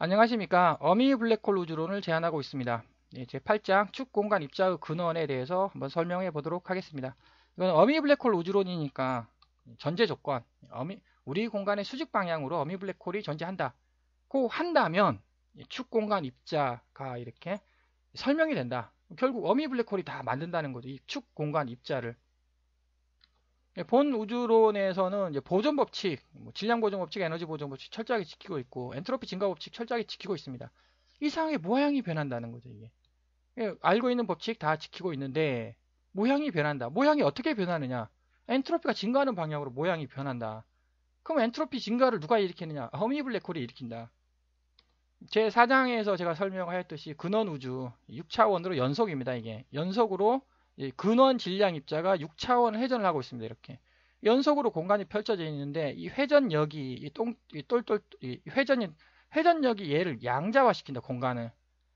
안녕하십니까 어미 블랙홀 우주론을 제안하고 있습니다 예, 제8장 축공간 입자의 근원에 대해서 한번 설명해 보도록 하겠습니다 이건 어미 블랙홀 우주론이니까 전제 조건 어미, 우리 공간의 수직 방향으로 어미 블랙홀이 존재한다 고 한다면 축공간 입자가 이렇게 설명이 된다 결국 어미 블랙홀이 다 만든다는 거죠 이 축공간 입자를 예, 본 우주론에서는 이제 보존 법칙, 뭐 질량 보존 법칙, 에너지 보존 법칙 철저하게 지키고 있고 엔트로피 증가 법칙 철저하게 지키고 있습니다. 이상하게 모양이 변한다는 거죠 이게. 예, 알고 있는 법칙 다 지키고 있는데 모양이 변한다. 모양이 어떻게 변하느냐? 엔트로피가 증가하는 방향으로 모양이 변한다. 그럼 엔트로피 증가를 누가 일으키느냐? 허미 블랙홀이 일으킨다. 제 4장에서 제가 설명하였듯이 근원 우주 6차원으로 연속입니다. 이게 연속으로 근원 질량 입자가 6차원 회전을 하고 있습니다. 이렇게 연속으로 공간이 펼쳐져 있는데 이 회전력이 이 똥, 이 똘똘 이 회전이 회전력이 얘를 양자화시킨다 공간을.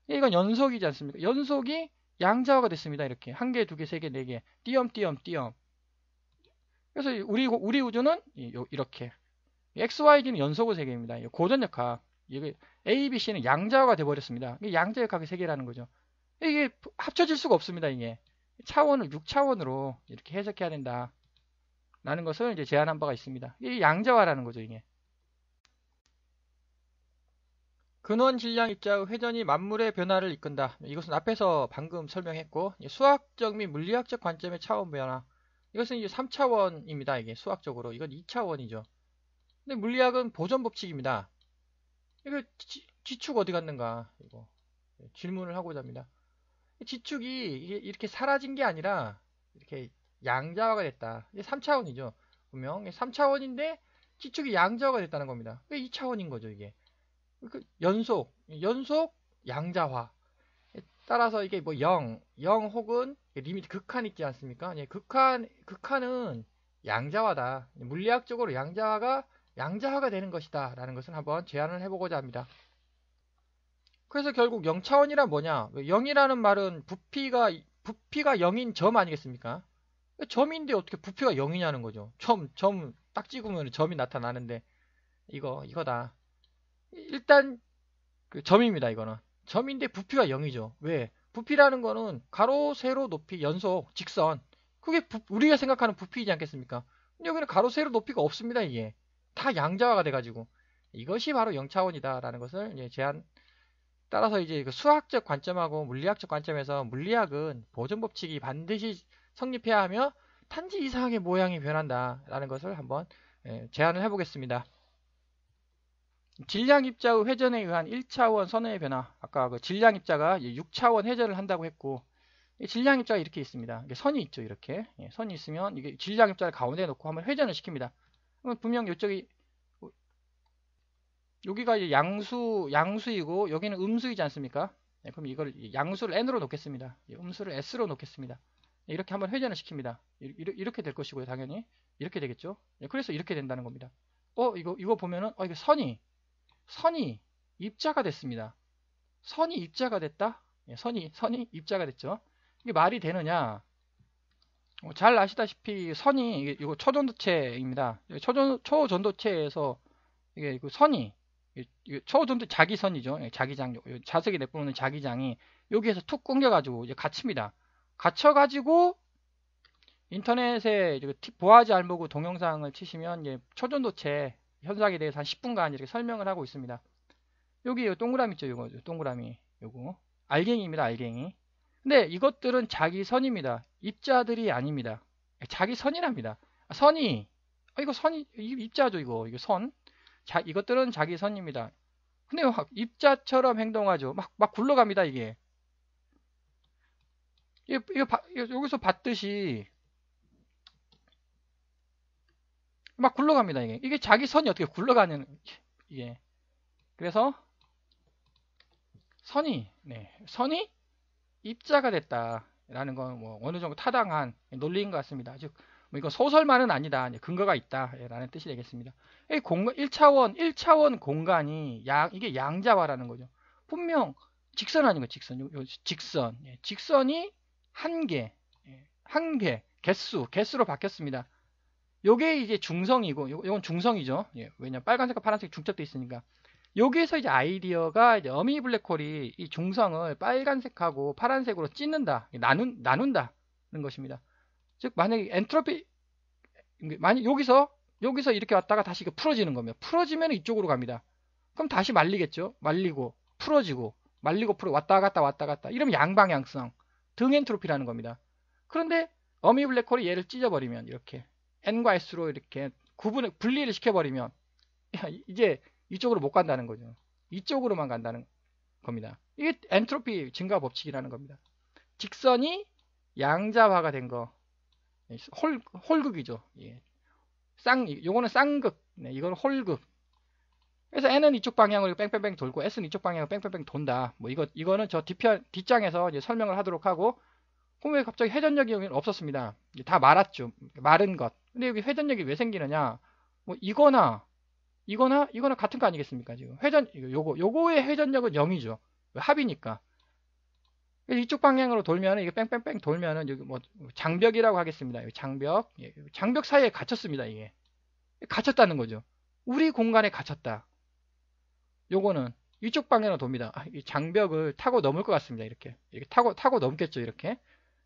이건 연속이지 않습니까? 연속이 양자화가 됐습니다. 이렇게 한 개, 두 개, 세 개, 네 개, 띄엄, 띄엄, 띄엄. 그래서 우리 우리 우주는 이렇게 x, y, 기는 연속의 세계입니다. 고전역학. 이게 A, B, C는 양자화가 돼버렸습니다. 양자역학의 세계라는 거죠. 이게 합쳐질 수가 없습니다. 이게 차원을 6차원으로 이렇게 해석해야 된다. 라는 것을 이제 제안한 바가 있습니다. 이 양자화라는 거죠, 이게. 근원 질량 입자의 회전이 만물의 변화를 이끈다. 이것은 앞에서 방금 설명했고 수학적 및 물리학적 관점의 차원 변화. 이것은 이제 3차원입니다. 이게 수학적으로 이건 2차원이죠. 근데 물리학은 보존 법칙입니다. 이거 지, 축 어디 갔는가? 이거 예, 질문을 하고자 합니다. 지축이 이렇게 사라진 게 아니라 이렇게 양자화가 됐다. 이게 3차원이죠. 분명 3차원인데 지축이 양자화가 됐다는 겁니다. 왜 2차원인 거죠, 이게. 그 연속, 연속 양자화. 따라서 이게 뭐 0, 0 혹은 리미트 극한 있지 않습니까? 예, 극한, 극한은 양자화다. 물리학적으로 양자화가 양자화가 되는 것이다. 라는 것을 한번 제안을 해보고자 합니다. 그래서 결국 0차원이란 뭐냐? 0이라는 말은 부피가 부피가 0인 점 아니겠습니까? 점인데 어떻게 부피가 0이냐는 거죠. 점, 점 딱 찍으면 점이 나타나는데 이거 이거다. 일단 그 점입니다. 이거는 점인데 부피가 0이죠. 왜? 부피라는 거는 가로, 세로, 높이, 연속, 직선. 그게 부, 우리가 생각하는 부피이지 않겠습니까? 여기는 가로, 세로, 높이가 없습니다. 이게 다 양자화가 돼가지고 이것이 바로 0차원이다라는 것을 제안 따라서 이제 그 수학적 관점하고 물리학적 관점에서 물리학은 보존 법칙이 반드시 성립해야 하며 탄지 이상의 모양이 변한다라는 것을 한번 예, 제안을 해보겠습니다. 질량 입자의 회전에 의한 1차원 선의 변화 아까 그 질량 입자가 6차원 회전을 한다고 했고 질량 입자가 이렇게 있습니다. 선이 있죠 이렇게 예, 선이 있으면 이게 질량 입자를 가운데 놓고 한번 회전을 시킵니다. 그러면 분명 이쪽이 여기가 양수, 양수이고 여기는 음수이지 않습니까? 네, 그럼 이걸 양수를 n으로 놓겠습니다. 음수를 s로 놓겠습니다. 네, 이렇게 한번 회전을 시킵니다. 이렇게 될 것이고요, 당연히. 이렇게 되겠죠? 네, 그래서 이렇게 된다는 겁니다. 어, 이거, 이거 보면은, 어, 이게 선이, 선이 입자가 됐습니다. 선이 입자가 됐다? 네, 선이, 선이 입자가 됐죠? 이게 말이 되느냐? 어, 잘 아시다시피 선이, 이거 초전도체입니다. 초전, 초전도체에서 이게 그 선이 초전도 자기선이죠. 예, 자기장 자석이 내뿜는 자기장이 여기에서 툭 끊겨가지고 이제 갇힙니다. 갇혀가지고 인터넷에 그 보아지 알모고 동영상을 치시면 초전도체 현상에 대해서 한 10분간 이렇게 설명을 하고 있습니다. 여기 동그라미 있죠, 요거 동그라미 요거 알갱이입니다, 알갱이. 근데 이것들은 자기 선입니다. 입자들이 아닙니다. 자기 선이랍니다. 선이 아, 이거 선이 입자죠, 이거 이거 선. 자, 이것들은 자기 선입니다. 근데 막 입자처럼 행동하죠. 막, 막 굴러갑니다, 이게. 이거, 이거 여기서 봤듯이 막 굴러갑니다, 이게. 이게 자기 선이 어떻게 굴러가는, 이게. 그래서 선이, 네, 선이 입자가 됐다라는 건 뭐 어느 정도 타당한 논리인 것 같습니다. 즉, 뭐 이거 소설만은 아니다. 근거가 있다. 예, 라는 뜻이 되겠습니다. 이 공간, 1차원, 1차원 공간이 양, 이게 양자화라는 거죠. 분명 직선 아닌 거 직선. 요, 요, 직선. 예, 직선이 한 개, 예, 한 개, 개수, 개수로 바뀌었습니다. 요게 이제 중성이고, 요, 건 중성이죠. 예, 왜냐, 빨간색과 파란색 중첩돼 있으니까. 여기에서 이제 아이디어가 이제 어미 블랙홀이 이 중성을 빨간색하고 파란색으로 찢는다, 나눈, 나눈다는 것입니다. 즉 만약에 엔트로피 만약 여기서 여기서 이렇게 왔다가 다시 그 풀어지는 거면 풀어지면 이쪽으로 갑니다. 그럼 다시 말리겠죠. 말리고 풀어지고 말리고 풀어 왔다 갔다 왔다 갔다 이러면 양방향성 등 엔트로피라는 겁니다. 그런데 어미 블랙홀이 얘를 찢어버리면 이렇게 n과 s로 이렇게 구분을 분리를 시켜버리면 이제 이쪽으로 못 간다는 거죠. 이쪽으로만 간다는 겁니다. 이게 엔트로피 증가 법칙이라는 겁니다. 직선이 양자화가 된 거. 홀, 홀극이죠. 예. 쌍, 요거는 쌍극. 네, 이건 홀극. 그래서 n은 이쪽 방향으로 뺑뺑뺑 돌고 s는 이쪽 방향으로 뺑뺑뺑 돈다. 뭐 이거 이거는 저 뒷편 뒷장에서 이제 설명을 하도록 하고 그럼 왜 갑자기 회전력이 여기는 없었습니다. 다 말았죠. 마른 것. 근데 여기 회전력이 왜 생기느냐? 뭐 이거나 이거나 이거나 같은 거 아니겠습니까? 지금 회전 요거 요거의 회전력은 0이죠. 합이니까. 이쪽 방향으로 돌면 은 이게 뺑뺑뺑 돌면은 여기 뭐 장벽이라고 하겠습니다. 장벽, 예, 장벽 사이에 갇혔습니다. 이게 갇혔다는 거죠. 우리 공간에 갇혔다. 요거는 이쪽 방향으로 돕니다. 아, 이 장벽을 타고 넘을 것 같습니다. 이렇게 이렇게 타고 타고 넘겠죠. 이렇게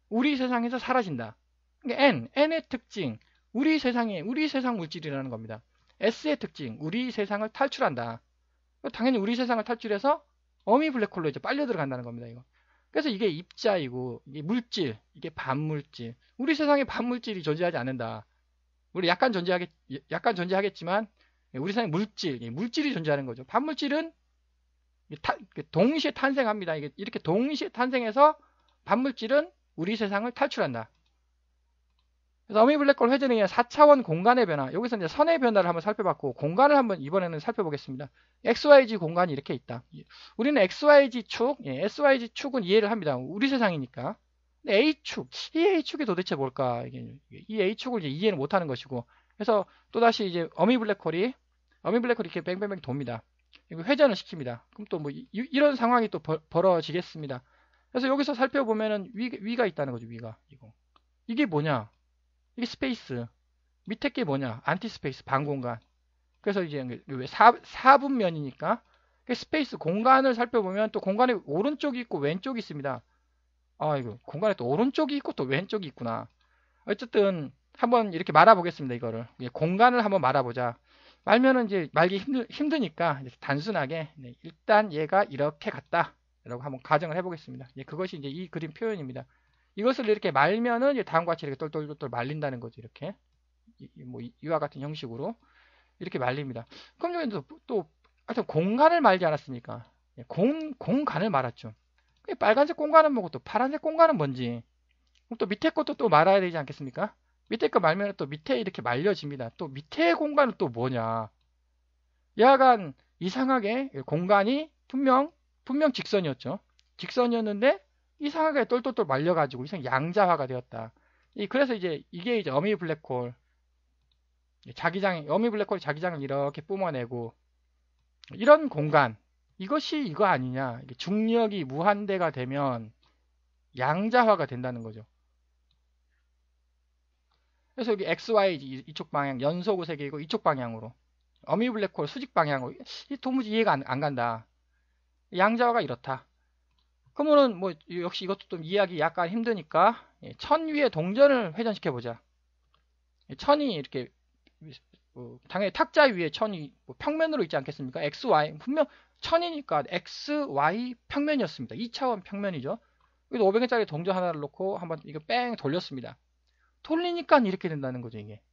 우리 세상에서 사라진다. 그러니까 n n의 특징 우리 세상에 우리 세상 물질이라는 겁니다. s의 특징 우리 세상을 탈출한다. 당연히 우리 세상을 탈출해서 어미 블랙홀로 이제 빨려 들어간다는 겁니다. 이거. 그래서 이게 입자이고 이게 물질, 이게 반물질. 우리 세상에 반물질이 존재하지 않는다. 우리 약간 존재하겠 약간 존재하겠지만 우리 세상에 물질, 물질이 존재하는 거죠. 반물질은 동시에 탄생합니다. 이게 이렇게 동시에 탄생해서 반물질은 우리 세상을 탈출한다. 그래서 어미 블랙홀 회전의 4차원 공간의 변화. 여기서 이제 선의 변화를 한번 살펴봤고 공간을 한번 이번에는 살펴보겠습니다. XYZ 공간이 이렇게 있다. 예. 우리는 XYZ 축, 예, SYZ 축은 이해를 합니다. 우리 세상이니까. 근데 A축, 이 A축이 도대체 뭘까? 이게 이 A축을 이제 이해를 못하는 것이고. 그래서 또다시 이제 어미 블랙홀이 어미 블랙홀이 렇게 뱅뱅뱅 돕니다. 그리 회전을 시킵니다. 그럼 또 뭐 이런 상황이 또 벌, 벌어지겠습니다. 그래서 여기서 살펴보면은 위, 위가 있다는 거죠. 위가 이거. 이게 뭐냐? 이게 스페이스. 밑에 게 뭐냐? 안티스페이스, 반공간. 그래서 이제 왜 4, 4분면이니까 스페이스 공간을 살펴보면 또 공간에 오른쪽이 있고 왼쪽이 있습니다. 아, 이거 공간에 또 오른쪽이 있고 또 왼쪽이 있구나. 어쨌든 한번 이렇게 말아보겠습니다. 이거를 예, 공간을 한번 말아보자. 말면은 이제 말기 힘들, 힘드니까 단순하게 네, 일단 얘가 이렇게 갔다라고 한번 가정을 해보겠습니다. 예, 그것이 이제 이 그림 표현입니다. 이것을 이렇게 말면은 다음과 같이 이렇게 똘똘똘 말린다는 거죠. 이렇게 이, 뭐 이와 같은 형식으로 이렇게 말립니다. 그럼 여기는 또, 하여튼 공간을 말지 않았습니까? 예, 공, 공간을 말았죠. 빨간색 공간은 뭐고 또 파란색 공간은 뭔지 또 밑에 것도 또 말아야 되지 않겠습니까? 밑에 거 말면 또 밑에 이렇게 말려집니다. 또 밑에 공간은 또 뭐냐? 야간 이상하게 예, 공간이 분명 분명 직선이었죠. 직선이었는데 이상하게 똘똘똘 말려가지고 이상 양자화가 되었다. 이 그래서 이제 이게 이제 어미 블랙홀 자기장 어미 블랙홀 자기장을 이렇게 뿜어내고 이런 공간 이것이 이거 아니냐 중력이 무한대가 되면 양자화가 된다는 거죠. 그래서 여기 XY 이쪽 방향 연속 우세계이고 이쪽 방향으로 어미 블랙홀 수직 방향으로 도무지 이해가 안, 안 간다. 양자화가 이렇다. 그러면은 뭐 역시 이것도 좀 이해하기 약간 힘드니까 예, 천 위에 동전을 회전시켜 보자. 예, 천이 이렇게 뭐, 당연히 탁자 위에 천이 뭐 평면으로 있지 않겠습니까? x, y 분명 천이니까 x, y 평면이었습니다. 2차원 평면이죠. 여기서 500원짜리 동전 하나를 놓고 한번 이거 뺑 돌렸습니다. 돌리니까 이렇게 된다는 거죠 이게.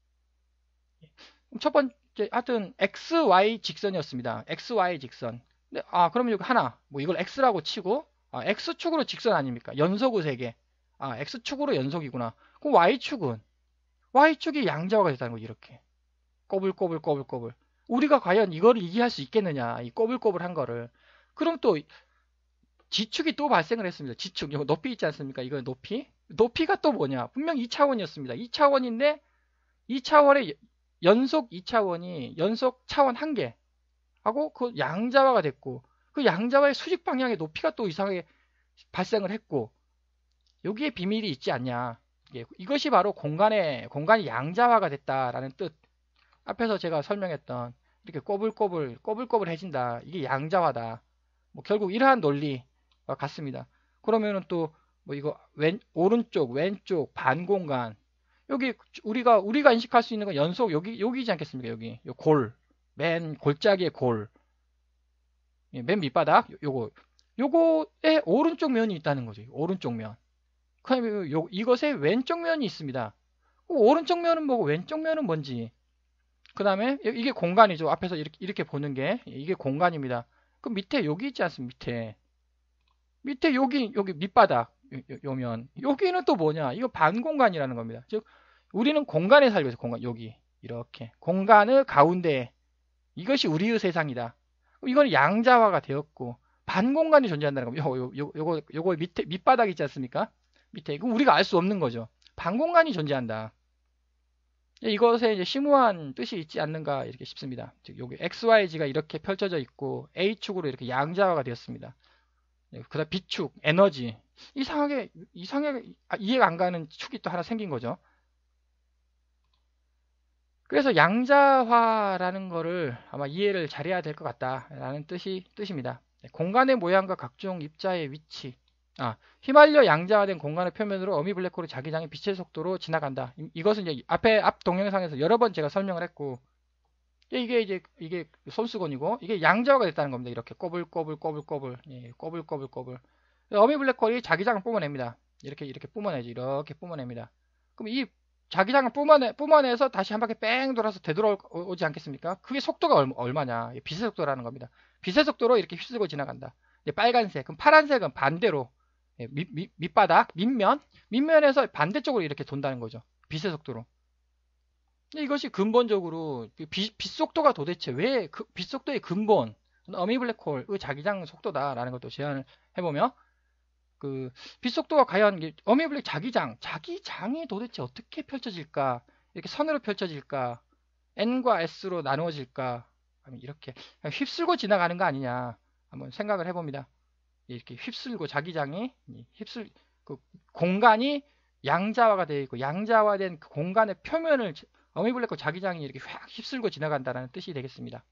예. 첫 번째 하여튼 x, y 직선이었습니다. x, y 직선. 아 그러면 여기 하나 뭐 이걸 x라고 치고 아, x축으로 직선 아닙니까? 연속의 세계. 아, x축으로 연속이구나. 그럼 y축은 y축이 양자화가 됐다는 거 이렇게. 꼬불꼬불 꼬불꼬불. 우리가 과연 이걸 이해할 수 있겠느냐? 이 꼬불꼬불한 거를. 그럼 또 지축이 또 발생을 했습니다. 지축, 이거 높이 있지 않습니까? 이거 높이? 높이가 또 뭐냐? 분명 2차원이었습니다. 2차원인데 2차원의 연속 2차원이 연속 차원 1 개하고 그 양자화가 됐고 그 양자와의 수직 방향의 높이가 또 이상하게 발생을 했고 여기에 비밀이 있지 않냐. 이것이 바로 공간의 공간이 양자화가 됐다라는 뜻. 앞에서 제가 설명했던 이렇게 꼬불꼬불 꼬불꼬불해진다. 이게 양자화다. 뭐 결국 이러한 논리와 같습니다. 그러면은 또뭐 이거 왼 오른쪽 왼쪽 반공간 여기 우리가 우리가 인식할 수 있는 건 연속 여기 여기지 않겠습니까? 여기 요골맨 골짜기의 골 예, 맨 밑바닥 요거 요거의 오른쪽 면이 있다는 거죠. 오른쪽 면. 그다음에 요, 이것에 왼쪽 면이 있습니다. 오른쪽 면은 뭐고 왼쪽 면은 뭔지. 그다음에 이게 공간이죠. 앞에서 이렇게, 이렇게 보는 게 예, 이게 공간입니다. 그 밑에 여기 있지 않습니까? 밑에 밑에 여기 여기 밑바닥 요, 면. 여기는 또 뭐냐? 이거 반공간이라는 겁니다. 즉 우리는 공간에 살고 있어. 공간 여기 이렇게 공간의 가운데 이것이 우리의 세상이다. 이건 양자화가 되었고 반공간이 존재한다는 겁니다. 요거, 요거, 요 요거 밑에, 밑바닥 있지 않습니까? 밑에. 이럼 우리가 알 수 없는 거죠. 반공간이 존재한다. 예, 이것에 이제 심오한 뜻이 있지 않는가 이렇게 싶습니다. 즉 여기 XYZ가 이렇게 펼쳐져 있고 A축으로 이렇게 양자화가 되었습니다. 예, 그다음 B축 에너지 이상하게 이상하게 아, 이해가 안 가는 축이 또 하나 생긴 거죠. 그래서 양자화라는 거를 아마 이해를 잘해야 될 것 같다라는 뜻이 뜻입니다. 네, 공간의 모양과 각종 입자의 위치. 아, 휘말려 양자화된 공간의 표면으로 어미 블랙홀이 자기장의 빛의 속도로 지나간다. 이, 것은 이제 앞에 앞 동영상에서 여러 번 제가 설명을 했고 이게 이제 이게 손수건이고 이게 양자화가 됐다는 겁니다. 이렇게 꼬불꼬불 꼬불꼬불 예, 꼬불꼬불 꼬불 어미 블랙홀이 자기장을 뿜어냅니다. 이렇게 이렇게 뿜어내지 이렇게 뿜어냅니다. 그럼 이 자기장을 뿜어내, 뿜어내서 다시 한 바퀴 뺑 돌아서 되돌아오지 않겠습니까? 그게 속도가 얼마, 냐 빛의 속도라는 겁니다. 빛의 속도로 이렇게 휩쓸고 지나간다. 빨간색, 그럼 파란색은 반대로 예, 밑, 밑, 밑바닥, 밑면, 밑면에서 반대쪽으로 이렇게 돈다는 거죠. 빛의 속도로. 이것이 근본적으로 그 빛, 빛 속도가 도대체 왜빛 그, 속도의 근본 어미 블랙홀의 자기장 속도다라는 것도 제안을 해보면 그 빛속도가 과연 어메이블릭 자기장, 자기장이 도대체 어떻게 펼쳐질까? 이렇게 선으로 펼쳐질까? n과 s로 나누어질까? 이렇게 휩쓸고 지나가는 거 아니냐? 한번 생각을 해봅니다. 이렇게 휩쓸고 자기장이 휩쓸 그 공간이 양자화가 되어 있고 양자화된 그 공간의 표면을 어미블랙과 자기장이 이렇게 휙 휩쓸고 지나간다는 뜻이 되겠습니다.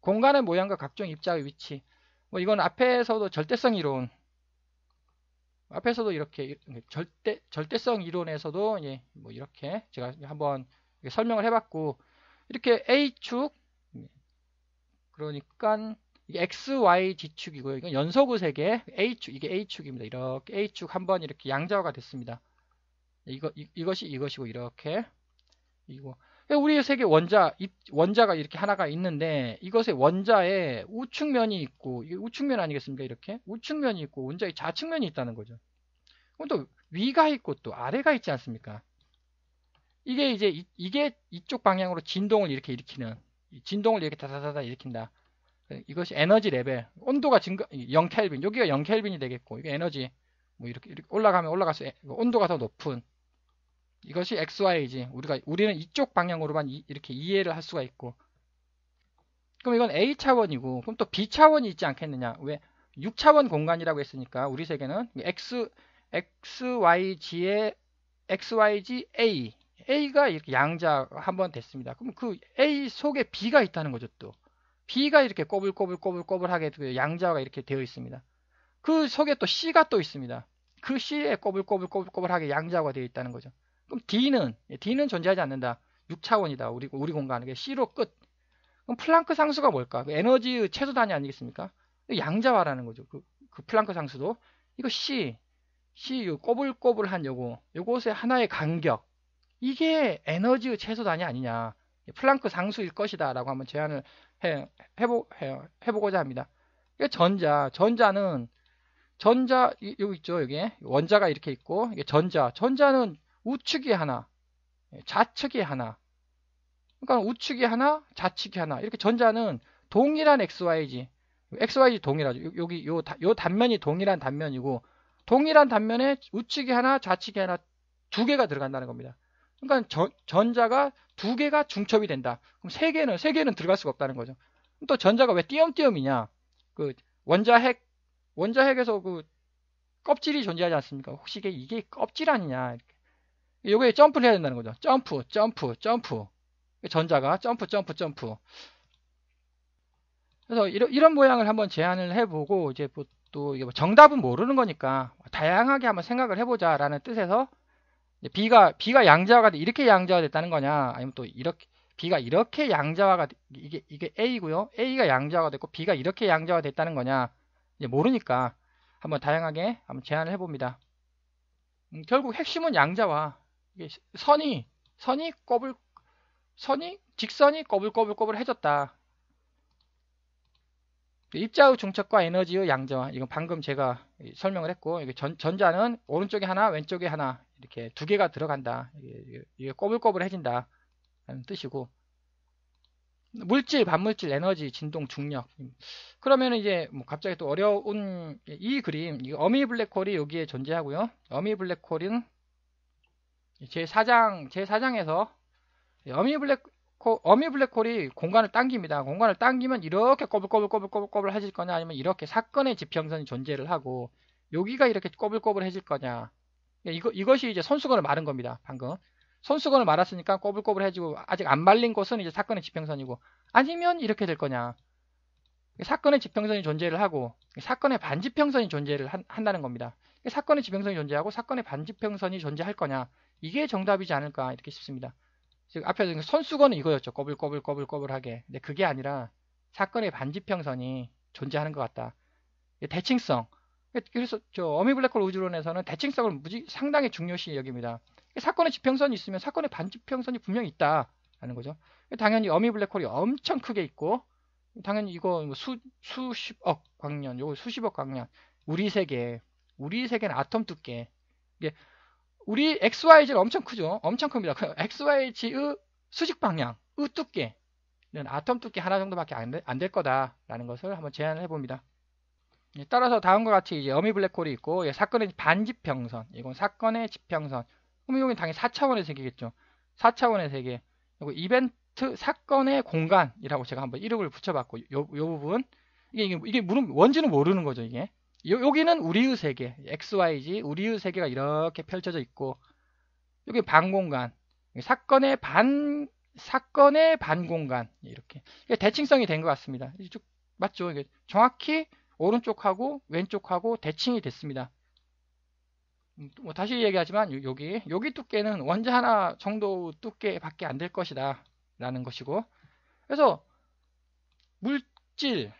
공간의 모양과 각종 입자의 위치. 뭐 이건 앞에서도 절대성 이론 앞에서도 이렇게 절대 절대성 이론에서도 예, 뭐 이렇게 제가 한번 설명을 해봤고 이렇게 A축 그러니까 x, y, d축이고요. 이건 연속의 세계 a축 이게 a축입니다. 이렇게 a축 한번 이렇게 양자화가 됐습니다. 이거 이, 것이 이것이고 이렇게 이거 우리 의 세계 원자 원자가 이렇게 하나가 있는데 이것의 원자에 우측면이 있고 우측면 아니겠습니까? 이렇게 우측면이 있고 원자의 좌측면이 있다는 거죠. 그럼 또 위가 있고 또 아래가 있지 않습니까? 이게 이제 이, 게 이쪽 방향으로 진동을 이렇게 일으키는 진동을 이렇게 다다다다 일으킨다. 이것이 에너지 레벨 온도가 증가 0 켈빈 여기가 0 켈빈이 되겠고 이게 에너지 뭐 이렇게, 이렇게 올라가면 올라갈수 온도가 더 높은 이것이 XY이지. 우리가, 우리는 이쪽 방향으로만 이, 이렇게 이해를 할 수가 있고. 그럼 이건 A 차원이고, 그럼 또 B 차원이 있지 않겠느냐. 왜? 6차원 공간이라고 했으니까, 우리 세계는 X, XYG의 XYG A. A가 이렇게 양자 한 번 됐습니다. 그럼 그 A 속에 B가 있다는 거죠, 또. B가 이렇게 꼬불꼬불꼬불꼬불하게 양자가 이렇게 되어 있습니다. 그 속에 또 C가 또 있습니다. 그 C에 꼬불꼬불꼬불꼬불하게 양자가 되어 있다는 거죠. 그럼 D는 예, D는 존재하지 않는다. 6차원이다. 우리 우리 공간에 C로 끝. 그럼 플랑크 상수가 뭘까? 그 에너지의 최소 단위 아니겠습니까? 그 양자화라는 거죠. 그, 그 플랑크 상수도 이거 C, C 요 꼬불꼬불한 요거, 요것의 하나의 간격. 이게 에너지의 최소 단위 아니냐? 예, 플랑크 상수일 것이다라고 한번 제안을 해, 해보, 해, 해보고자 합니다. 이게 전자, 전자는 전자 여기 있죠 여기 원자가 이렇게 있고 전자, 전자는 우측이 하나, 예, 좌측이 하나. 그러니까 우측이 하나, 좌측이 하나. 이렇게 전자는 동일한 XYG. XYG 동일하죠. 여기 요, 요 단면이 동일한 단면이고 동일한 단면에 우측이 하나, 좌측이 하나 두 개가 들어간다는 겁니다. 그러니까 전, 전자가 두 개가 중첩이 된다. 그럼 세 개는 세 개는 들어갈 수가 없다는 거죠. 또 전자가 왜 띄엄띄엄이냐? 그 원자핵 원자핵에서 그 껍질이 존재하지 않습니까? 혹시 이게 이게 껍질 아니냐? 이렇게. 요게 점프를 해야 된다는 거죠. 점프, 점프, 점프. 전자가 점프, 점프, 점프. 그래서 이런, 이런 모양을 한번 제안을 해보고 이제 뭐 또 뭐 정답은 모르는 거니까 다양하게 한번 생각을 해보자라는 뜻에서 B가 B가 양자화가 돼, 이렇게 양자화 됐다는 거냐 아니면 또 이렇게 B가 이렇게 양자화가 이게 이게 A고요 이 A가 양자화가 됐고 B가 이렇게 양자화 됐다는 거냐 이제 모르니까 한번 다양하게 한번 제안을 해봅니다. 음, 결국 핵심은 양자화 선이 선이 꼬불 선이 직선이 꼬불꼬불꼬불해졌다. 그 입자의 중첩과 에너지의 양전 이건 방금 제가 설명을 했고 전, 전자는 오른쪽에 하나 왼쪽에 하나 이렇게 두 개가 들어간다 이게, 이게 꼬불꼬불해진다 라는 뜻이고 물질 반물질 에너지 진동 중력 그러면 이제 뭐 갑자기 또 어려운 이 그림 이 어미 블랙홀이 여기에 존재하고요 어미 블랙홀은 제4장, 제4장에서 어미 블랙홀, 어미 블랙홀이 공간을 당깁니다. 공간을 당기면 이렇게 꼬불꼬불꼬불꼬불꼬불 해질 거냐 아니면 이렇게 사건의 지평선이 존재를 하고 여기가 이렇게 꼬불꼬불해질 거냐. 그러니까 이거, 이것이 이제 손수건을 마른 겁니다. 방금. 손수건을 말았으니까 꼬불꼬불해지고 아직 안 말린 곳은 이제 사건의 지평선이고 아니면 이렇게 될 거냐. 사건의 지평선이 존재를 하고 사건의 반지평선이 존재를 한, 다는 겁니다. 사건의 지평선이 존재하고 사건의 반지평선이 존재할 거냐 이게 정답이지 않을까 이렇게 싶습니다. 앞에 선수건은 이거였죠. 꼬불꼬불꼬불꼬불하게. 근데 그게 아니라 사건의 반지평선이 존재하는 것 같다. 대칭성. 그래서 저 어미블랙홀 우주론에서는 대칭성을 무지 상당히 중요시 여깁니다. 사건의 지평선이 있으면 사건의 반지평선이 분명히 있다라는 거죠. 당연히 어미블랙홀이 엄청 크게 있고 당연히 이거 뭐 수, 수십억 광년, 요거 수십억 광년. 우리 세계, 우리 세계는 아톰 두께. 이게 우리 XYZ가 엄청 크죠. 엄청 큽니다. XYZ의 그 수직 방향, 의 두께는 아톰 두께 하나 정도밖에 안 될 거다라는 것을 한번 제안을 해봅니다. 예, 따라서 다음과 같이 이제 어미 블랙홀이 있고 예, 사건의 반지평선, 이건 사건의 지평선. 그럼 여기 당연히 4차원의 세계겠죠. 4차원의 세계. 그리고 이벤트 사건의 공간이라고 제가 한번 이름을 붙여봤고 요, 요 부분 이게, 이게 물음 뭔지는 모르는 거죠 이게 요, 여기는 우리의 세계, XYZ, 우리의 세계가 이렇게 펼쳐져 있고, 여기 반공간, 사건의 반, 사건의 반공간, 이렇게. 대칭성이 된 것 같습니다. 쭉, 맞죠? 이게 정확히 오른쪽하고 왼쪽하고 대칭이 됐습니다. 음, 뭐 다시 얘기하지만 여기 여기 두께는 원자 하나 정도 두께밖에 안 될 것이다 라는 것이고 그래서 물질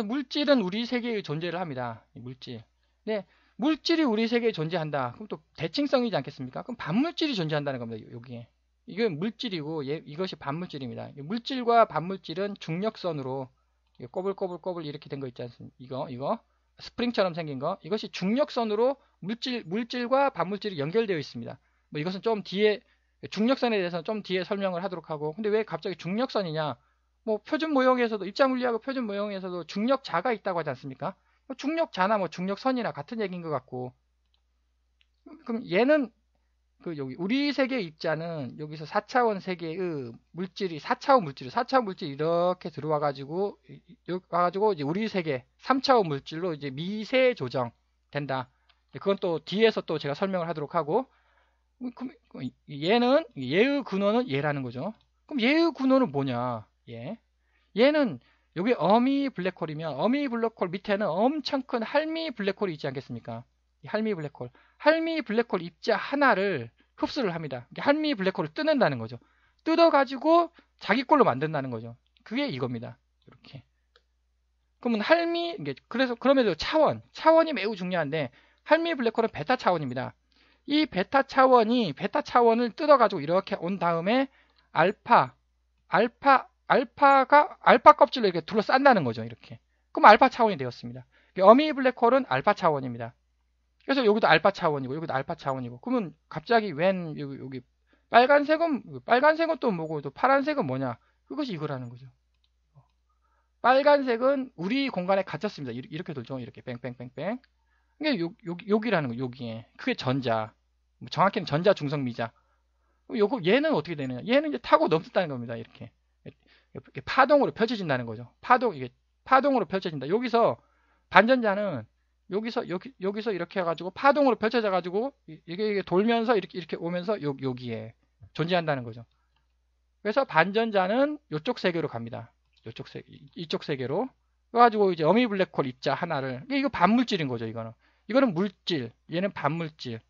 물질은 우리 세계에 존재를 합니다. 물질. 네, 물질이 우리 세계에 존재한다. 그럼 또 대칭성이지 않겠습니까? 그럼 반물질이 존재한다는 겁니다. 여기에. 이건 물질이고 예, 이것이 반물질입니다. 물질과 반물질은 중력선으로 꼬불꼬불꼬불 이렇게 된 거 있지 않습니까? 이거 이거 스프링처럼 생긴 거 이것이 중력선으로 물질 물질과 반물질이 연결되어 있습니다. 뭐 이것은 좀 뒤에 중력선에 대해서 좀 뒤에 설명을 하도록 하고 근데 왜 갑자기 중력선이냐? 뭐 표준 모형에서도 입자 물리학의 표준 모형에서도 중력자가 있다고 하지 않습니까? 중력자나 뭐 중력선이나 뭐 같은 얘기인 것 같고 그럼 얘는 그 여기 우리 세계의 입자는 여기서 4차원 세계의 물질이 4차원 물질, 4차원 물질 이렇게 들어와 가지고 와 가지고 이제 우리 세계 3차원 물질로 이제 미세 조정된다. 그건 또 뒤에서 또 제가 설명을 하도록 하고 그럼 얘는 얘의 근원은 얘라는 거죠. 그럼 얘의 근원은 뭐냐? 예. 얘는 여기 어미 블랙홀이면 어미 블랙홀 밑에는 엄청 큰 할미 블랙홀이 있지 않겠습니까? 할미 블랙홀. 할미 블랙홀 입자 하나를 흡수를 합니다. 할미 블랙홀을 뜯는다는 거죠. 뜯어가지고 자기 꼴로 만든다는 거죠. 그게 이겁니다. 이렇게. 그러면 할미, 그래서 그럼에도 차원, 차원이 매우 중요한데 할미 블랙홀은 베타 차원입니다. 이 베타 차원이 베타 차원을 뜯어가지고 이렇게 온 다음에 알파, 알파 알파가 알파 껍질로 이렇게 둘러싼다는 거죠. 이렇게. 그럼 알파 차원이 되었습니다. 그러니까 어미 블랙홀은 알파 차원입니다. 그래서 여기도 알파 차원이고 여기도 알파 차원이고 그러면 갑자기 웬 여기, 여기 빨간색은 빨간색은 또 뭐고 또 파란색은 뭐냐? 그것이 이거라는 거죠. 빨간색은 우리 공간에 갇혔습니다. 이렇게 돌죠. 이렇게 뺑뺑뺑뺑. 이게 요, 요, 여기라는 거 여기에 그게 전자. 뭐 정확히는 전자 중성미자. 요거 얘는 어떻게 되느냐? 얘는 이제 타고 넘쳤다는 겁니다. 이렇게. 파동으로 펼쳐진다는 거죠. 파동 이게 파동으로 펼쳐진다. 여기서 반전자는 여기서 여기 여기서 이렇게 해가지고 파동으로 펼쳐져 가지고 이게, 이게 돌면서 이렇게 이렇게 오면서 요, 여기에 존재한다는 거죠. 그래서 반전자는 이쪽 세계로 갑니다. 이쪽 세 이쪽 세계로 그가지고 이제 어미 블랙홀 입자 하나를 이거 반물질인 거죠. 이거는 이거는 물질, 얘는 반물질.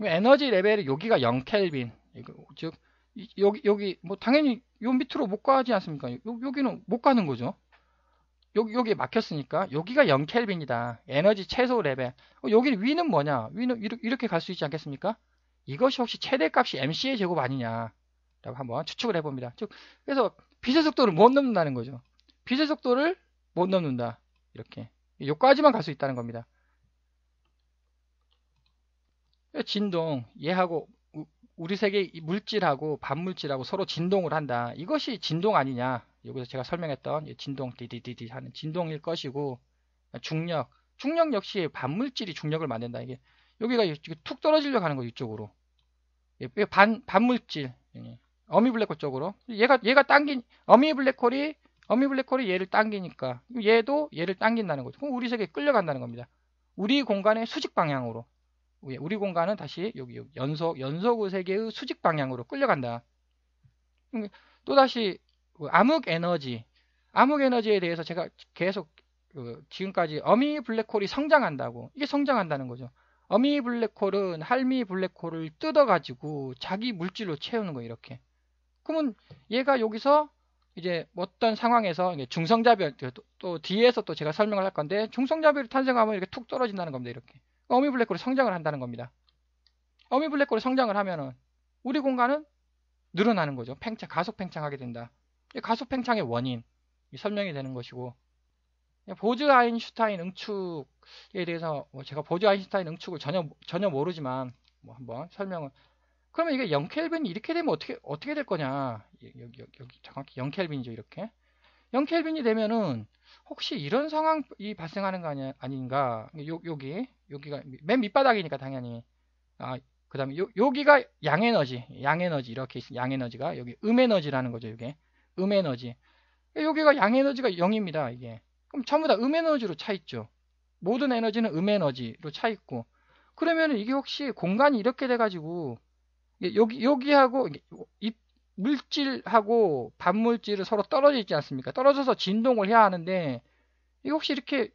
에너지 레벨이 여기가 0 켈빈, 즉 여기 여기 뭐 당연히 요 밑으로 못 가지 않습니까? 요, 여기는 못 가는 거죠. 여기 여기 막혔으니까 여기가 0켈빈이다. 에너지 최소 레벨. 어, 여기 위는 뭐냐? 위는 이렇게 갈 수 있지 않겠습니까? 이것이 혹시 최대값이 MC의 제곱 아니냐라고 한번 추측을 해봅니다. 즉 그래서 빛의 속도를 못 넘는다는 거죠. 빛의 속도를 못 넘는다. 이렇게 요까지만 갈 수 있다는 겁니다. 진동 얘하고 우리 세계 물질하고 반물질하고 서로 진동을 한다. 이것이 진동 아니냐. 여기서 제가 설명했던 진동 디디디디 하는 진동일 것이고 중력 중력 역시 반물질이 중력을 만든다. 이게 여기가 툭 떨어지려고 하는 거 이쪽으로 예, 예, 반 반물질 예, 어미 블랙홀 쪽으로 얘가 얘가 당긴 어미 블랙홀이 어미 블랙홀이 얘를 당기니까 얘도 얘를 당긴다는 거죠. 그럼 우리 세계에 끌려간다는 겁니다. 우리 공간의 수직 방향으로 예, 우리 공간은 다시 여기, 연속 연속 세계의 수직 방향으로 끌려간다. 그러니까 또 다시 그 암흑 에너지, 암흑 에너지에 대해서 제가 계속 그 지금까지 어미 블랙홀이 성장한다고 이게 성장한다는 거죠. 어미 블랙홀은 할미 블랙홀을 뜯어가지고 자기 물질로 채우는 거 이렇게. 그러면 얘가 여기서 이제 어떤 상황에서 중성자별 또, 또 뒤에서 또 제가 설명을 할 건데 중성자별이 탄생하면 이렇게 툭 떨어진다는 겁니다 이렇게. 어미 블랙홀이 성장을 한다는 겁니다. 어미 블랙홀이 성장을 하면은 우리 공간은 늘어나는 거죠. 팽창, 가속 팽창하게 된다. 가속 팽창의 원인 설명이 되는 것이고 보즈 아인슈타인 응축에 대해서 뭐 제가 보즈 아인슈타인 응축을 전혀 전혀 모르지만 뭐 한번 설명을 그러면 이게 0켈빈이 이렇게 되면 어떻게 어떻게 될 거냐 여기 여기, 여기 정확히 0켈빈이죠 이렇게 0켈빈이 되면은 혹시 이런 상황이 발생하는 거 아니, 아닌가? 요, 여기, 여기가, 맨 밑바닥이니까 당연히. 아, 그 다음에 여기가 양에너지, 양에너지, 이렇게 있습 양에너지가, 여기 음에너지라는 거죠, 이게. 음에너지. 여기가 양에너지가 0입니다, 이게. 그럼 전부 다 음에너지로 차있죠. 모든 에너지는 음에너지로 차있고. 그러면 이게 혹시 공간이 이렇게 돼가지고, 여기, 여기하고, 이, 물질하고 반물질을 서로 떨어져 있지 않습니까? 떨어져서 진동을 해야 하는데 이거 혹시 이렇게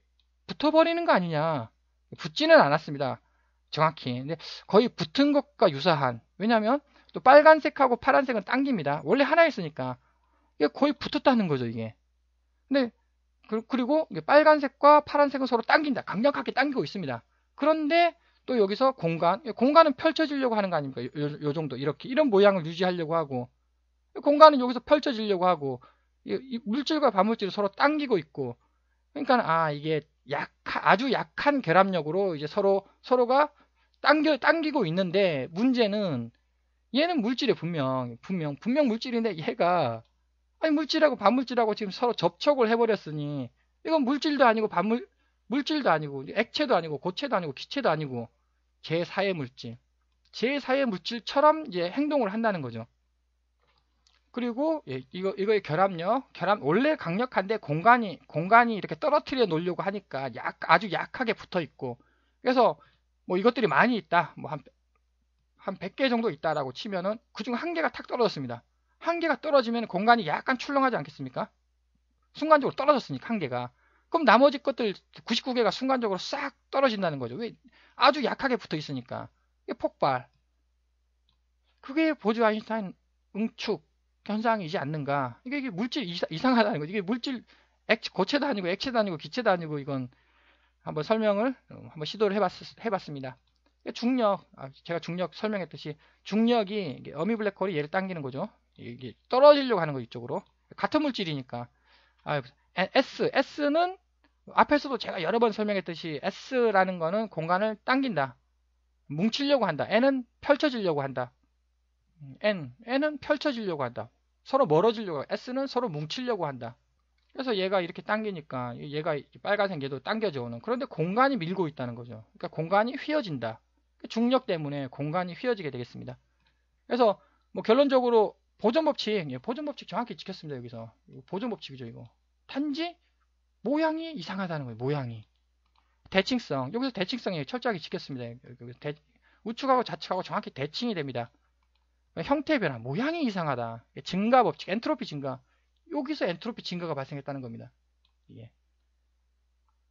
붙어버리는 거 아니냐? 붙지는 않았습니다. 정확히. 근데 거의 붙은 것과 유사한. 왜냐하면 또 빨간색하고 파란색은 당깁니다. 원래 하나 있으니까. 이게 거의 붙었다는 거죠, 이게. 근데 그, 그리고 빨간색과 파란색은 서로 당긴다. 강력하게 당기고 있습니다. 그런데 또 여기서 공간, 공간은 펼쳐지려고 하는 거 아닙니까? 요, 요 정도 이렇게 이런 모양을 유지하려고 하고 공간은 여기서 펼쳐지려고 하고 물질과 반물질이 서로 당기고 있고 그러니까 아 이게 약 아주 약한 결합력으로 이제 서로 서로가 당겨 당기고 있는데 문제는 얘는 물질이 분명 분명 분명 물질인데 얘가 아니 물질하고 반물질하고 지금 서로 접촉을 해버렸으니 이건 물질도 아니고 반물 물질도 아니고 액체도 아니고 고체도 아니고 기체도 아니고 제4의 물질 제4의 물질처럼 이제 행동을 한다는 거죠. 그리고 예, 이거 이거의 결합력, 결합 원래 강력한데 공간이 공간이 이렇게 떨어뜨려 놓으려고 하니까 약 아주 약하게 붙어 있고 그래서 뭐 이것들이 많이 있다. 뭐 한한 100개 정도 있다라고 치면은 그중 한 개가 탁 떨어졌습니다. 한 개가 떨어지면 공간이 약간 출렁하지 않겠습니까? 순간적으로 떨어졌으니까 한 개가. 그럼 나머지 것들 99개가 순간적으로 싹 떨어진다는 거죠. 왜 아주 약하게 붙어 있으니까. 이게 폭발. 그게 보조 아인슈타인 응축 현상이지 않는가. 이게, 이게 물질 이상, 하다는 거지. 이게 물질 액체, 고체도 아니고 액체도 아니고 기체도 아니고 이건 한번 설명을 어, 한번 시도를 해봤, 해봤습니다. 중력, 아, 제가 중력 설명했듯이 중력이 어미 블랙홀이 얘를 당기는 거죠. 이게 떨어지려고 하는 거 이쪽으로. 같은 물질이니까. 아, S, S는 앞에서도 제가 여러 번 설명했듯이 S라는 거는 공간을 당긴다. 뭉치려고 한다. N은 펼쳐지려고 한다. 음, N, N은 펼쳐지려고 한다. 서로 멀어지려고 S는 서로 뭉치려고 한다. 그래서 얘가 이렇게 당기니까 얘가 빨간색 얘도 당겨져 오는 그런데 공간이 밀고 있다는 거죠. 그러니까 공간이 휘어진다. 그 중력 때문에 공간이 휘어지게 되겠습니다. 그래서 뭐 결론적으로 보존 법칙, 예, 보존 법칙 정확히 지켰습니다 여기서 보존 법칙이죠 이거. 단지 모양이 이상하다는 거예요 모양이. 대칭성 여기서 대칭성이 철저하게 지켰습니다. 여기서 그, 그, 대, 우측하고 좌측하고 정확히 대칭이 됩니다. 형태 변화, 모양이 이상하다. 증가 법칙, 엔트로피 증가. 여기서 엔트로피 증가가 발생했다는 겁니다. 예.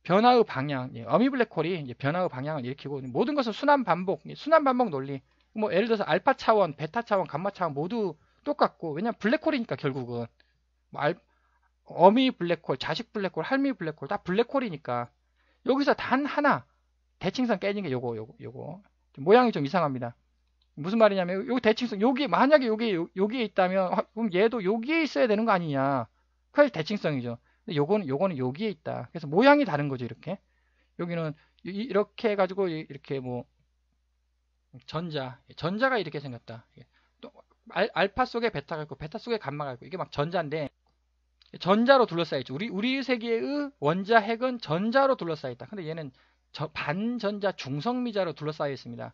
변화의 방향, 예. 어미 블랙홀이 변화의 방향을 일으키고 모든 것은 순환 반복, 예. 순환 반복 논리. 뭐 예를 들어서 알파 차원, 베타 차원, 감마 차원 모두 똑같고 왜냐면 블랙홀이니까 결국은 뭐 알, 어미 블랙홀, 자식 블랙홀, 할미 블랙홀 다 블랙홀이니까 여기서 단 하나 대칭선 깨진 게 요거 요거 요거 모양이 좀 이상합니다. 무슨 말이냐면 요기 대칭성 여기 만약에 여기 여기에 있다면 그럼 얘도 여기에 있어야 되는 거 아니냐? 그게 대칭성이죠. 근데 요거는 요거는 여기에 있다. 그래서 모양이 다른 거죠 이렇게. 여기는 이렇게 해가지고 이렇게 뭐 전자 전자가 이렇게 생겼다. 또 알, 파 속에 베타가 있고 베타 속에 감마가 있고 이게 막 전자인데 전자로 둘러싸여 있죠. 우리 우리 세계의 원자 핵은 전자로 둘러싸여 있다. 근데 얘는 저, 반전자 중성미자로 둘러싸여 있습니다.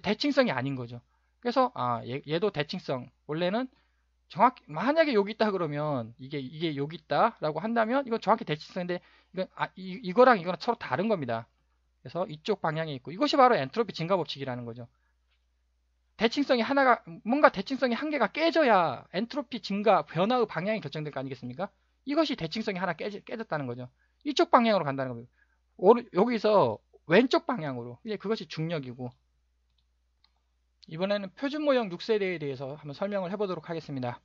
대칭성이 아닌 거죠. 그래서 아 얘, 도 대칭성 원래는 정확히 만약에 여기 있다 그러면 이게 이게 여기 있다라고 한다면 이건 정확히 대칭성인데 이건 아, 이, 이거랑 이거랑 서로 다른 겁니다. 그래서 이쪽 방향에 있고 이것이 바로 엔트로피 증가 법칙이라는 거죠. 대칭성이 하나가 뭔가 대칭성이 한 개가 깨져야 엔트로피 증가 변화의 방향이 결정될 거 아니겠습니까? 이것이 대칭성이 하나 깨, 졌다는 거죠. 이쪽 방향으로 간다는 겁니다. 오른, 여기서 왼쪽 방향으로 이제 그것이 중력이고 이번에는 표준 모형 6세대에 대해서 한번 설명을 해보도록 하겠습니다.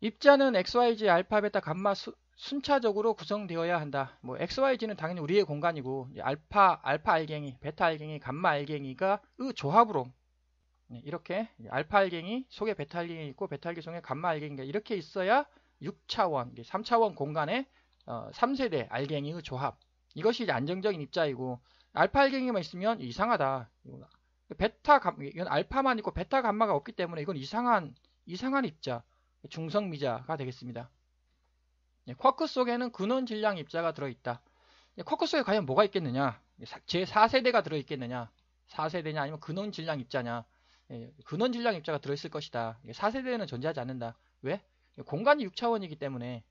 입자는 XYZ 알파 베타 감마 수, 순차적으로 구성되어야 한다. 뭐 XYZ는 당연히 우리의 공간이고 알파 알파 알갱이, 베타 알갱이, 감마 알갱이가 의 조합으로 네, 이렇게 알파 알갱이 속에 베타 알갱이 있고 베타 알갱이 속에 감마 알갱이가 이렇게 있어야 6차원, 3차원 공간에 3세대 어, 알갱이의 조합 이것이 안정적인 입자이고 알파일갱이만 있으면 이상하다. 베타 감, 이건 알파만 있고 베타 감마가 없기 때문에 이건 이상한 이상한 입자, 중성 미자가 되겠습니다. 예, 쿼크 속에는 근원 질량 입자가 들어있다. 예, 쿼크 속에 과연 뭐가 있겠느냐? 예, 제4세대가 들어있겠느냐? 4세대냐 아니면 근원 질량 입자냐? 근원 질량 입자가 들어있을 것이다. 4세대는 존재하지 않는다. 왜? 공간이 6차원이기 때문에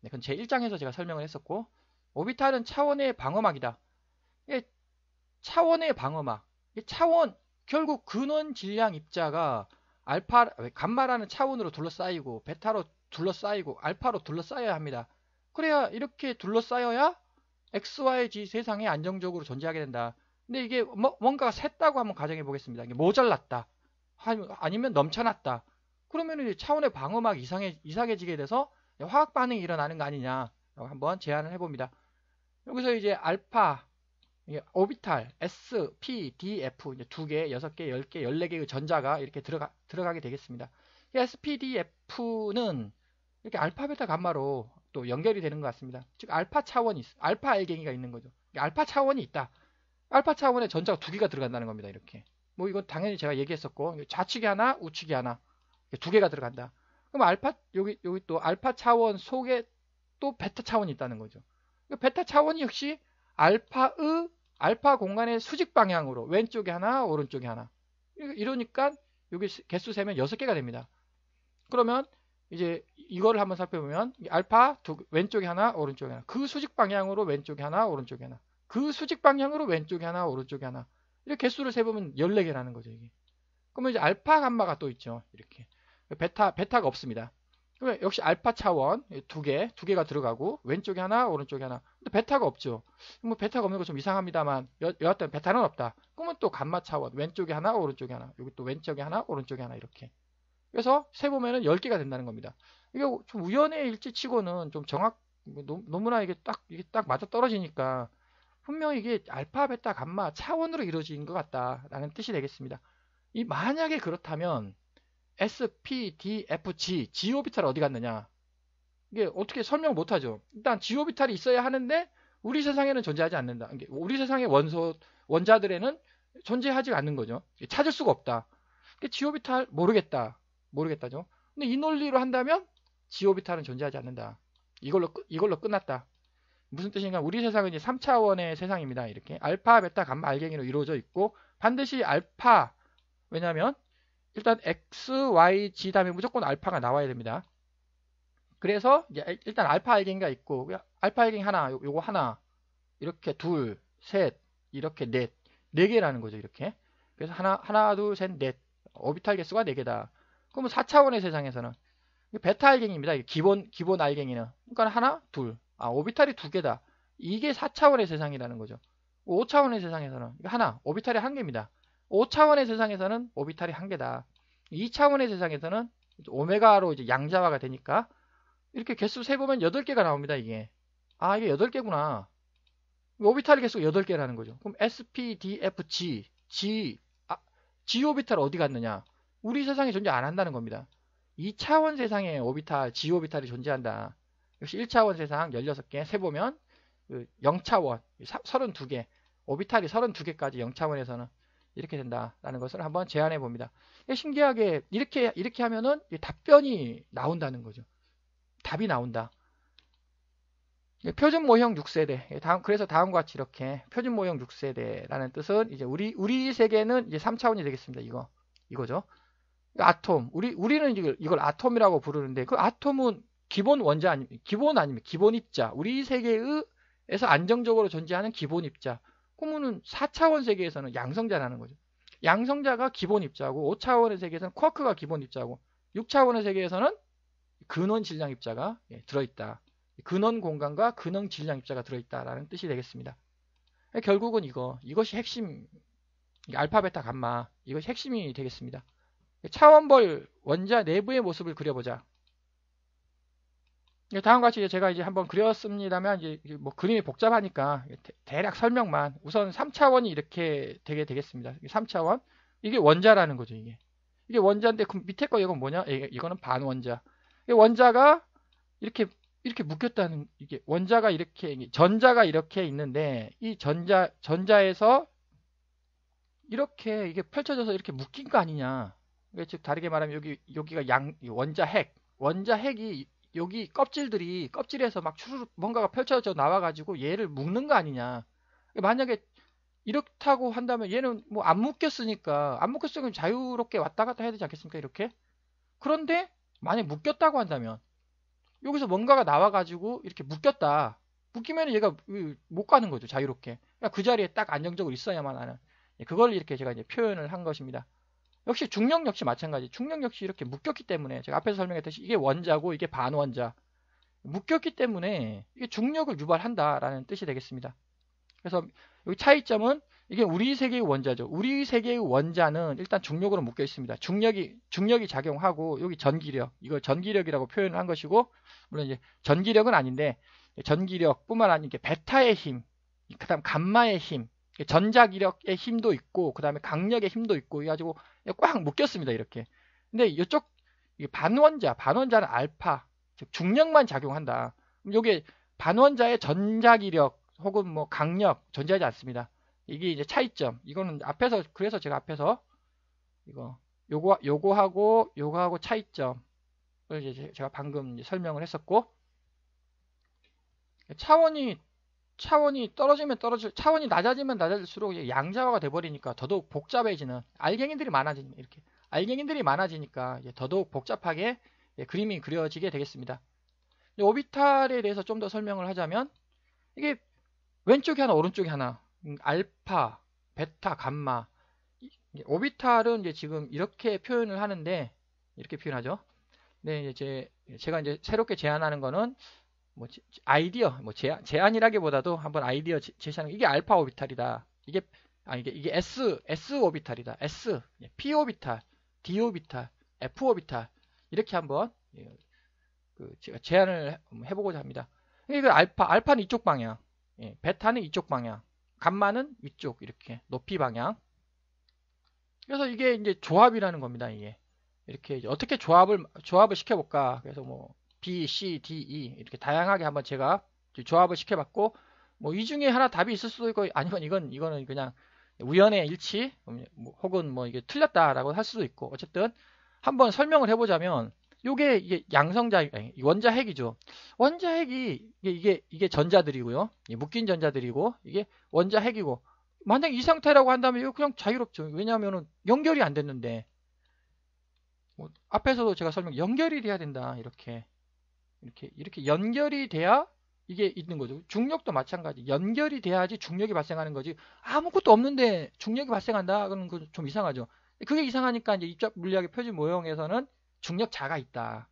네, 그건 제1장에서 제가 설명을 했었고 오비탈은 차원의 방어막이다. 예, 차원의 방어막, 차원 결국 근원 질량 입자가 알파 감마라는 차원으로 둘러싸이고 베타로 둘러싸이고 알파로 둘러싸여야 합니다. 그래야 이렇게 둘러싸여야 XYZ 세상에 안정적으로 존재하게 된다. 근데 이게 뭐, 뭔가가 샜다고 한번 가정해 보겠습니다. 모자랐다. 아니면 넘쳐났다. 그러면 이제 차원의 방어막 이상해, 이상해지게 돼서 화학 반응이 일어나는 거 아니냐. 한번 제안을 해봅니다. 여기서 이제 알파, 이게 오비탈 S, P, D, F 이제 2개, 6개, 열개 열네 개의 그 전자가 이렇게 들어가, 들어가게 되겠습니다. S, P, D, F는 이렇게 알파, 베타, 감마로 또 연결이 되는 것 같습니다. 즉 알파 차원이 있, 알파 알갱이가 있는 거죠. 알파 차원이 있다. 알파 차원에 전자가 두 개가 들어간다는 겁니다. 이렇게. 뭐 이건 당연히 제가 얘기했었고 좌측이 하나, 우측이 하나 두 개가 들어간다. 그럼 알파 여기 여기 또 알파 차원 속에 또 베타 차원이 있다는 거죠. 그 베타 차원이 역시 알파의 알파 공간의 수직 방향으로 왼쪽에 하나 오른쪽에 하나 이러니까 여기 개수 세면 6개가 됩니다. 그러면 이제 이거를 한번 살펴보면 알파 두, 왼쪽에 하나 오른쪽에 하나 그 수직 방향으로 왼쪽에 하나 오른쪽에 하나 그 수직 방향으로 왼쪽에 하나 오른쪽에 하나 이렇게 개수를 세보면 14개라는 거죠 이게. 그러면 이제 알파 감마가 또 있죠 이렇게 베타 베타가 없습니다. 그러 그러니까 역시 알파 차원 두 개, 두 개가 들어가고 왼쪽에 하나, 오른쪽에 하나. 근데 베타가 없죠. 뭐 베타가 없는 거 좀 이상합니다만 여, 하튼 베타는 없다. 그러면 또 감마 차원 왼쪽에 하나, 오른쪽에 하나. 여기 또 왼쪽에 하나, 오른쪽에 하나 이렇게. 그래서 세 보면은 열0개가 된다는 겁니다. 이게 좀 우연의 일치치고는 좀 정확 뭐 너무나 이게 딱 이게 딱 맞아 떨어지니까 분명 이게 알파, 베타, 감마 차원으로 이루어진 것 같다라는 뜻이 되겠습니다. 이 만약에 그렇다면 SPDFG, G 오비탈 어디 갔느냐. 이게 어떻게 설명 못하죠. 일단 G 오비탈이 있어야 하는데 우리 세상에는 존재하지 않는다. 우리 세상의 원소, 원자들에는 존재하지 않는 거죠. 찾을 수가 없다. G 오비탈 모르겠다. 모르겠다죠. 근데 이 논리로 한다면 G 오비탈은 존재하지 않는다. 이걸로, 이걸로 끝났다. 무슨 뜻인가? 우리 세상은 이제 3차원의 세상입니다. 이렇게 알파, 베타, 감마, 알갱이로 이루어져 있고 반드시 알파 왜냐하면 일단 x, y, z 다음에 무조건 알파가 나와야 됩니다. 그래서 일단 알파 알갱이가 있고 알파 알갱이 하나, 요거 하나, 이렇게 둘, 셋, 이렇게 넷, 네 개라는 거죠 이렇게. 그래서 하나, 하나, 둘, 셋, 넷. 오비탈 개수가 네 개다. 그러면 4차원의 세상에서는 베타 알갱입니다 기본 기본 알갱이는 그러니까 하나, 둘, 아 오비탈이 두 개다. 이게 4차원의 세상이라는 거죠. 5차원의 세상에서는 하나, 오비탈이 한 개입니다. 5차원의 세상에서는 오비탈이 한 개다. 2차원의 세상에서는 오메가로 이제 양자화가 되니까 이렇게 개수 세보면 8개가 나옵니다. 이게. 아 이게 8개구나. 오비탈 개수가 8개라는 거죠. 그럼 SP, DF, G, G, 아, G 오비탈 어디 갔느냐. 우리 세상에 존재 안 한다는 겁니다. 2차원 세상에 오비탈, G 오비탈이 존재한다. 역시 1차원 세상 16개 세보면 0차원 그 32개, 오비탈이 32개까지 0차원에서는 이렇게 된다라는 것을 한번 제안해 봅니다. 신기하게 이렇게 이렇게 하면은 답변이 나온다는 거죠. 답이 나온다. 예, 표준 모형 6세대. 예, 다음, 그래서 다음과 같이 이렇게 표준 모형 6세대라는 뜻은 이제 우리 우리 세계는 이제 3차원이 되겠습니다. 이거 이거죠. 그러니까 아톰. 우리 우리는 이걸, 이걸 아톰이라고 부르는데 그 아톰은 기본 원자 아니 기본 아니면 기본 입자. 우리 세계에서 의 안정적으로 존재하는 기본 입자. 그러면은 4차원 세계에서는 양성자라는 거죠. 양성자가 기본 입자고 5차원의 세계에서는 쿼크가 기본 입자고 6차원의 세계에서는 근원 질량 입자가 예, 들어있다. 근원 공간과 근원 질량 입자가 들어있다라는 뜻이 되겠습니다. 결국은 이거 이것이 핵심 알파베타 감마 이것이 핵심이 되겠습니다. 차원벌 원자 내부의 모습을 그려보자. 예, 다음과 같이 제가 이제 한번 그렸습니다만 이제 뭐 그림이 복잡하니까 대략 설명만 우선 3차원이 이렇게 되게 되겠습니다. 3차원 이게 원자라는 거죠 이게 이게 원자인데 그 밑에 거 이건 뭐냐? 예, 이거는 반원자. 원자가 이렇게 이렇게 묶였다는 이게 원자가 이렇게 전자가 이렇게 있는데 이 전자 전자에서 이렇게 이게 펼쳐져서 이렇게 묶인 거 아니냐? 그러니까 즉 다르게 말하면 여기 여기가 양 원자 핵 원자 핵이 여기 껍질들이 껍질에서 막 추르륵 뭔가가 펼쳐져 나와가지고 얘를 묶는 거 아니냐. 만약에 이렇다고 한다면 얘는 뭐 안 묶였으니까 안 묶였으면 자유롭게 왔다 갔다 해야 되지 않겠습니까? 이렇게. 그런데 만약 묶였다고 한다면 여기서 뭔가가 나와가지고 이렇게 묶였다. 묶이면 얘가 못 가는 거죠 자유롭게. 그러니까 그 자리에 딱 안정적으로 있어야만 하는. 예, 그걸 이렇게 제가 이제 표현을 한 것입니다. 역시 중력 역시 마찬가지. 중력 역시 이렇게 묶였기 때문에 제가 앞에서 설명했듯이 이게 원자고 이게 반원자. 묶였기 때문에 이게 중력을 유발한다라는 뜻이 되겠습니다. 그래서 여기 차이점은 이게 우리 세계의 원자죠. 우리 세계의 원자는 일단 중력으로 묶여 있습니다. 중력이 중력이 작용하고 여기 전기력 이걸 전기력이라고 표현을 한 것이고 물론 이제 전기력은 아닌데 전기력뿐만 아닌 게 베타의 힘, 그다음 감마의 힘 전작 이력의 힘도 있고 그다음에 강력의 힘도 있고 해 가지고 꽉 묶였습니다. 이렇게. 근데 이쪽 반원자, 반원자는 알파, 즉 중력만 작용한다. 이게 반원자의 전작 이력 혹은 뭐 강력 존재하지 않습니다. 이게 이제 차이점. 이거는 앞에서 그래서 제가 앞에서 이거 요거 요거하고 요거하고 차이점을 이제 제가 방금 이제 설명을 했었고 차원이 차원이 떨어지면 떨어질 차원이 낮아지면 낮아질수록 양자화가 돼버리니까 더더욱 복잡해지는 알갱이들이 많아지니 이렇게 알갱이들이 많아지니까 더더욱 복잡하게 그림이 그려지게 되겠습니다. 오비탈에 대해서 좀 더 설명을 하자면 이게 왼쪽에 하나 오른쪽에 하나 음, 알파 베타 감마 오비탈은 이제 지금 이렇게 표현을 하는데 이렇게 표현하죠. 네, 이제 제가 이제 새롭게 제안하는 거는 뭐 아이디어, 뭐 제안, 제안이라기보다도 한번 아이디어 제시하는 이게 알파 오비탈이다. 이게 아 이게 이게 s s 오비탈이다. s 예, p 오비탈, d 오비탈, f 오비탈 이렇게 한번 예, 그 제가 제안을 해보고자 합니다. 이거 알파 알파는 이쪽 방향, 예, 베타는 이쪽 방향, 감마는 위쪽 이렇게 높이 방향. 그래서 이게 이제 조합이라는 겁니다. 이게 이렇게 어떻게 조합을 조합을 시켜볼까? 그래서 뭐 B, C, D, E 이렇게 다양하게 한번 제가 조합을 시켜봤고 뭐 이 중에 하나 답이 있을 수도 있고 아니면 이건 이거는 그냥 우연의 일치 음, 뭐 혹은 뭐 이게 틀렸다라고 할 수도 있고 어쨌든 한번 설명을 해보자면 요게 이게 양성자 원자핵이죠. 원자핵이 이게 이게, 이게 전자들이고요. 묶인 전자들이고 이게 원자핵이고 만약 이 상태라고 한다면 이거 그냥 자유롭죠. 왜냐하면 연결이 안 됐는데 뭐 앞에서도 제가 설명 연결이 돼야 된다 이렇게 이렇게 이렇게 연결이 돼야 이게 있는 거죠. 중력도 마찬가지. 연결이 돼야지 중력이 발생하는 거지. 아무것도 없는데 중력이 발생한다. 그러면 좀 이상하죠. 그게 이상하니까 이제 입자 물리학의 표준 모형에서는 중력자가 있다.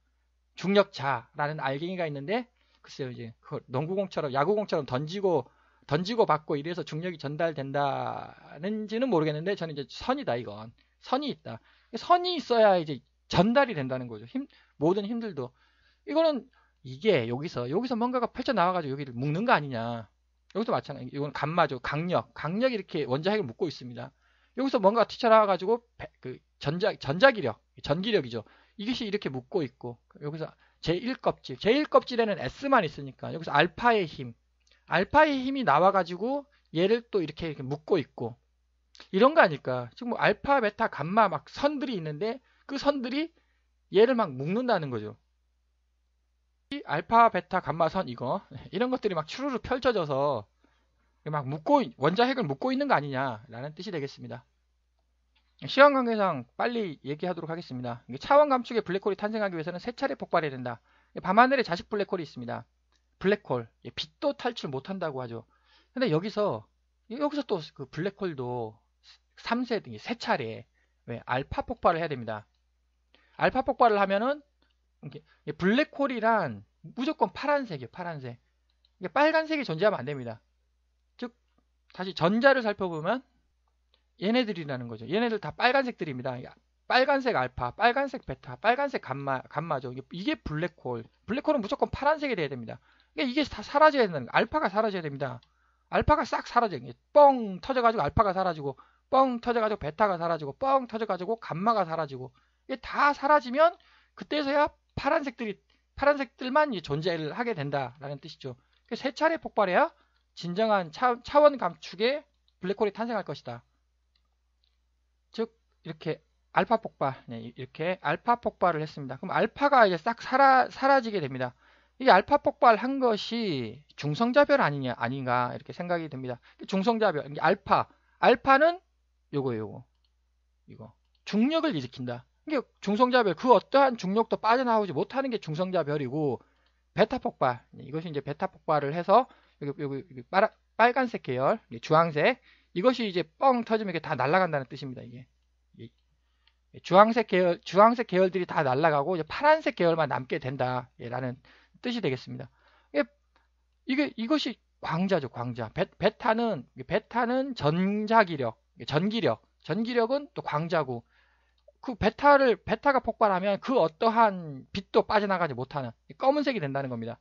중력자라는 알갱이가 있는데 글쎄요 이제 그 농구공처럼 야구공처럼 던지고 던지고 받고 이래서 중력이 전달된다는지는 모르겠는데 저는 이제 선이다 이건 선이 있다. 선이 있어야 이제 전달이 된다는 거죠. 힘 모든 힘들도 이거는 이게 여기서 여기서 뭔가가 펼쳐 나와가지고 여기를 묶는 거 아니냐. 여기서 마찬가지. 이건 감마죠. 강력, 강력 이렇게 원자핵을 묶고 있습니다. 여기서 뭔가 튀쳐나와가지고 그 전자 전자기력, 전기력이죠. 이것이 이렇게 묶고 있고 여기서 제1껍질, 제1껍질에는 S만 있으니까 여기서 알파의 힘, 알파의 힘이 나와가지고 얘를 또 이렇게, 이렇게 묶고 있고 이런 거 아닐까? 지금 뭐 알파, 베타, 감마 막 선들이 있는데 그 선들이 얘를 막 묶는다는 거죠. 알파, 베타, 감마선 이거 이런 것들이 막 추르르 펼쳐져서 막 묶고 원자핵을 묶고 있는 거 아니냐라는 뜻이 되겠습니다. 시간 관계상 빨리 얘기하도록 하겠습니다. 차원 감축의 블랙홀이 탄생하기 위해서는 세 차례 폭발해야 된다. 밤하늘에 자식 블랙홀이 있습니다. 블랙홀 빛도 탈출 못한다고 하죠. 근데 여기서 여기서 또 그 블랙홀도 3세 등이 세 차례 왜 알파 폭발을 해야 됩니다. 알파 폭발을 하면은 블랙홀이란 무조건 파란색이에요. 파란색. 그러니까 빨간색이 존재하면 안 됩니다. 즉 다시 전자를 살펴보면 얘네들이라는 거죠. 얘네들 다 빨간색들입니다. 빨간색 알파, 빨간색 베타, 빨간색 감마, 감마죠. 이게 블랙홀. 블랙홀은 무조건 파란색이 돼야 됩니다. 그러니까 이게 다 사라져야 되는 거예요. 알파가 사라져야 됩니다. 알파가 싹 사라져요. 뻥 터져가지고 알파가 사라지고, 뻥 터져가지고 베타가 사라지고, 뻥 터져가지고 감마가 사라지고. 이게 다 사라지면 그때서야 파란색들이 파란색들만 존재를 하게 된다라는 뜻이죠. 세 차례 폭발해야 진정한 차, 원 감축의 블랙홀이 탄생할 것이다. 즉 이렇게 알파 폭발, 네, 이렇게 알파 폭발을 했습니다. 그럼 알파가 이제 싹 사라, 사라지게 됩니다. 이게 알파 폭발한 것이 중성자별 아니냐 아닌가 이렇게 생각이 됩니다. 중성자별 알파 알파는 요거예요 요거 이거 중력을 일으킨다 이게 중성자별 그 어떠한 중력도 빠져나오지 못하는 게 중성자별이고 베타 폭발 이것이 이제 베타 폭발을 해서 여기 여기, 여기 빨 빨간색 계열 주황색 이것이 이제 뻥 터지면 이게 다 날아간다는 뜻입니다 이게 주황색 계열 주황색 계열들이 다 날아가고 이제 파란색 계열만 남게 된다라는 뜻이 되겠습니다 이게, 이게 이것이 광자죠 광자 베, 베타는 베타는 전자기력 전기력 전기력은 또 광자고 그 베타를 베타가 폭발하면 그 어떠한 빛도 빠져나가지 못하는 검은색이 된다는 겁니다.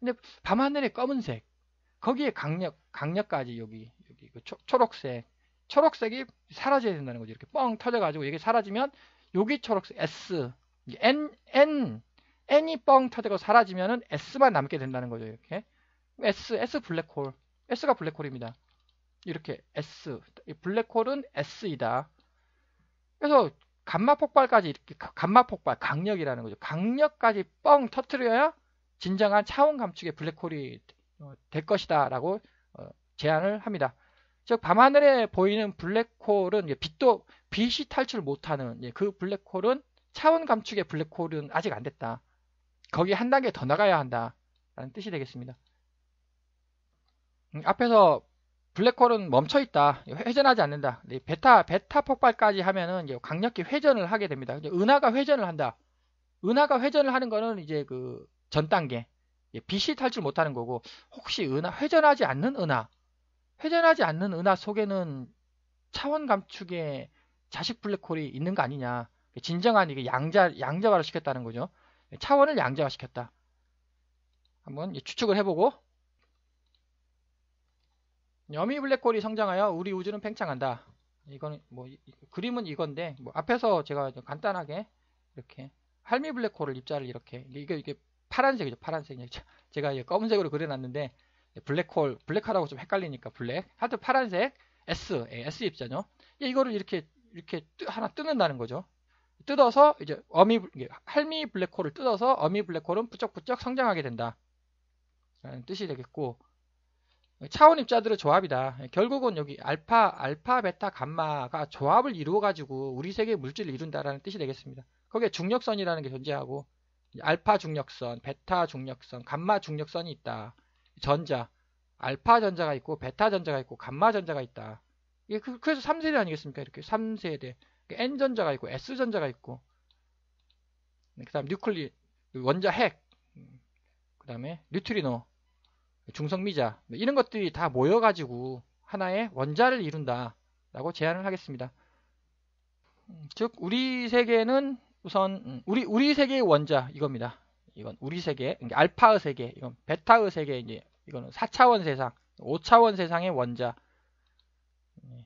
근데 밤하늘의 검은색 거기에 강력 강력까지 여기 여기 그 초, 초록색 초록색이 사라져야 된다는 거죠. 이렇게 뻥 터져가지고 이게 사라지면 여기 초록색 S N N N이 뻥 터지고 사라지면은 S만 남게 된다는 거죠. 이렇게 S S 블랙홀 S가 블랙홀입니다. 이렇게 S 블랙홀은 S이다. 그래서 감마 폭발까지 이렇게 감마 폭발 강력이라는 거죠. 강력까지 뻥 터트려야 진정한 차원 감축의 블랙홀이 어, 될 것이다라고 어, 제안을 합니다. 즉 밤하늘에 보이는 블랙홀은 빛도 빛이 탈출 못하는 예, 그 블랙홀은 차원 감축의 블랙홀은 아직 안 됐다. 거기 한 단계 더 나가야 한다라는 뜻이 되겠습니다. 음, 앞에서 블랙홀은 멈춰 있다. 회전하지 않는다. 베타 베타 폭발까지 하면은 강력히 회전을 하게 됩니다. 은하가 회전을 한다. 은하가 회전을 하는 거는 이제 그 전 단계 빛이 탈출 못하는 거고 혹시 은하 회전하지 않는 은하 회전하지 않는 은하 속에는 차원 감축의 자식 블랙홀이 있는 거 아니냐. 그 진정한 이게 양자 양자화를 시켰다는 거죠. 차원을 양자화시켰다. 한번 추측을 해보고 염미 블랙홀이 성장하여 우리 우주는 팽창한다. 이건 뭐 이, 그림은 이건데 뭐 앞에서 제가 간단하게 이렇게 할미 블랙홀을 입자를 이렇게 이게 이게 파란색이죠. 파란색 이 제가 검은색으로 그려놨는데 블랙홀 블랙하라고 좀 헷갈리니까 블랙 하여튼 파란색 S 예, S 입자죠. 예, 이거를 이렇게 이렇게 하나 뜯는다는 거죠. 뜯어서 이제 어미 할미 블랙홀을 뜯어서 어미 블랙홀은 부쩍부쩍 성장하게 된다. 라는 뜻이 되겠고 차원 입자들의 조합이다. 결국은 여기 알파, 알파, 베타, 감마가 조합을 이루어 가지고 우리 세계의 물질을 이룬다라는 뜻이 되겠습니다. 거기에 중력선이라는 게 존재하고 알파 중력선, 베타 중력선, 감마 중력선이 있다. 전자, 알파 전자가 있고 베타 전자가 있고 감마 전자가 있다. 이게 그, 래서 3세대 아니겠습니까? 이렇게 3세대. 그러니까 N 전자가 있고 S 전자가 있고 그다음 뉴클리 원자 핵 그다음에 뉴트리노 중성미자 뭐 이런 것들이 다 모여가지고 하나의 원자를 이룬다라고 제안을 하겠습니다. 음, 즉 우리 세계는 우선 음, 우리 우리 세계의 원자 이겁니다. 이건 우리 세계, 알파의 세계, 이건 베타의 세계 이제 이거는 4차원 세상, 5차원 세상의 원자. 예.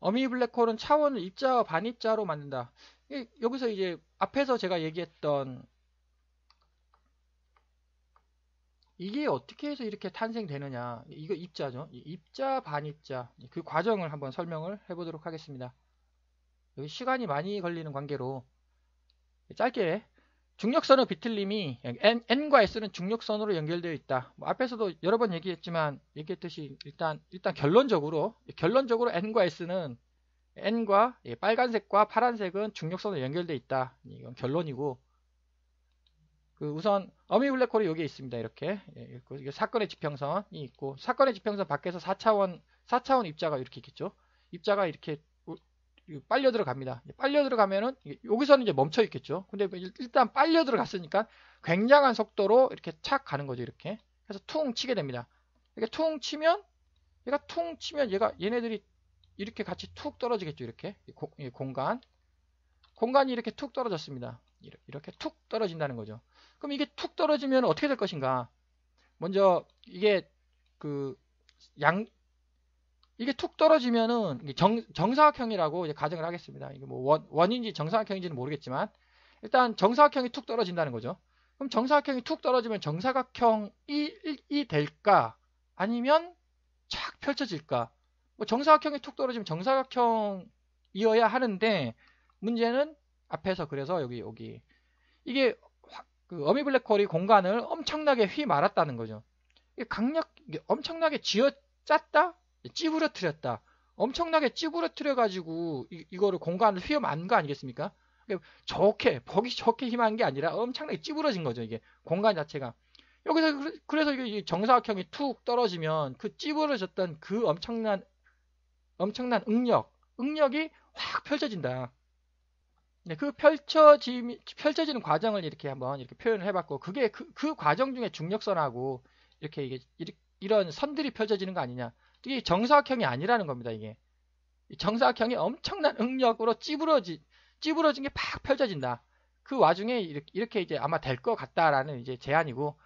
어미 블랙홀은 차원을 입자와 반입자로 만든다. 여기서 이제 앞에서 제가 얘기했던 이게 어떻게 해서 이렇게 탄생되느냐 이거 입자죠 입자 반입자 그 과정을 한번 설명을 해보도록 하겠습니다 여기 시간이 많이 걸리는 관계로 짧게 중력선의 비틀림이 N, 과 S는 중력선으로 연결되어 있다 뭐 앞에서도 여러 번 얘기했지만 얘기했듯이 일단 일단 결론적으로 결론적으로 N과 S는 N과 예, 빨간색과 파란색은 중력선으로 연결되어 있다 이건 결론이고 그 우선 어미 블랙홀이 여기에 있습니다. 이렇게 예, 그 사건의 지평선이 있고 사건의 지평선 밖에서 4차원 4차원 입자가 이렇게 있겠죠. 입자가 이렇게 빨려 들어갑니다. 빨려 들어가면은 여기서는 이제 멈춰 있겠죠. 근데 뭐 일단 빨려 들어갔으니까 굉장한 속도로 이렇게 착 가는 거죠. 이렇게 그래서 퉁 치게 됩니다. 이렇게 퉁 치면 얘가 퉁 치면 얘가 얘네들이 이렇게 같이 툭 떨어지겠죠. 이렇게 공간 공간이 이렇게 툭 떨어졌습니다. 이렇게 툭 떨어진다는 거죠. 그럼 이게 툭 떨어지면 어떻게 될 것인가? 먼저 이게 그 양 이게 툭 떨어지면은 정, 정사각형이라고 가정을 하겠습니다. 이게 뭐 원, 원인지 정사각형인지는 모르겠지만 일단 정사각형이 툭 떨어진다는 거죠. 그럼 정사각형이 툭 떨어지면 정사각형이 이 될까? 아니면 착 펼쳐질까? 뭐 정사각형이 툭 떨어지면 정사각형이어야 하는데 문제는 앞에서 그래서 여기 여기 이게 그 어미 블랙홀이 공간을 엄청나게 휘말았다는 거죠. 강력 엄청나게 지어 짰다, 찌부러뜨렸다. 엄청나게 찌부러뜨려 가지고 이거를 공간을 휘어만 거 아니겠습니까? 좋게 보기 좋게 힘한 게 아니라 엄청나게 찌부러진 거죠 이게 공간 자체가. 여기서 그래서 이게 정사각형이 툭 떨어지면 그 찌부러졌던 그 엄청난 엄청난 응력, 응력이 확 펼쳐진다. 네, 그 펼쳐짐, 펼쳐지는 과정을 이렇게 한번 이렇게 표현을 해봤고, 그게 그, 그 과정 중에 중력선하고 이렇게 이게 이런 선들이 펼쳐지는 거 아니냐. 이게 정사각형이 아니라는 겁니다, 이게. 정사각형이 엄청난 응력으로 찌부러지, 찌부러진 게 팍 펼쳐진다. 그 와중에 이렇게, 이렇게 이제 아마 될 것 같다라는 이제 제안이고,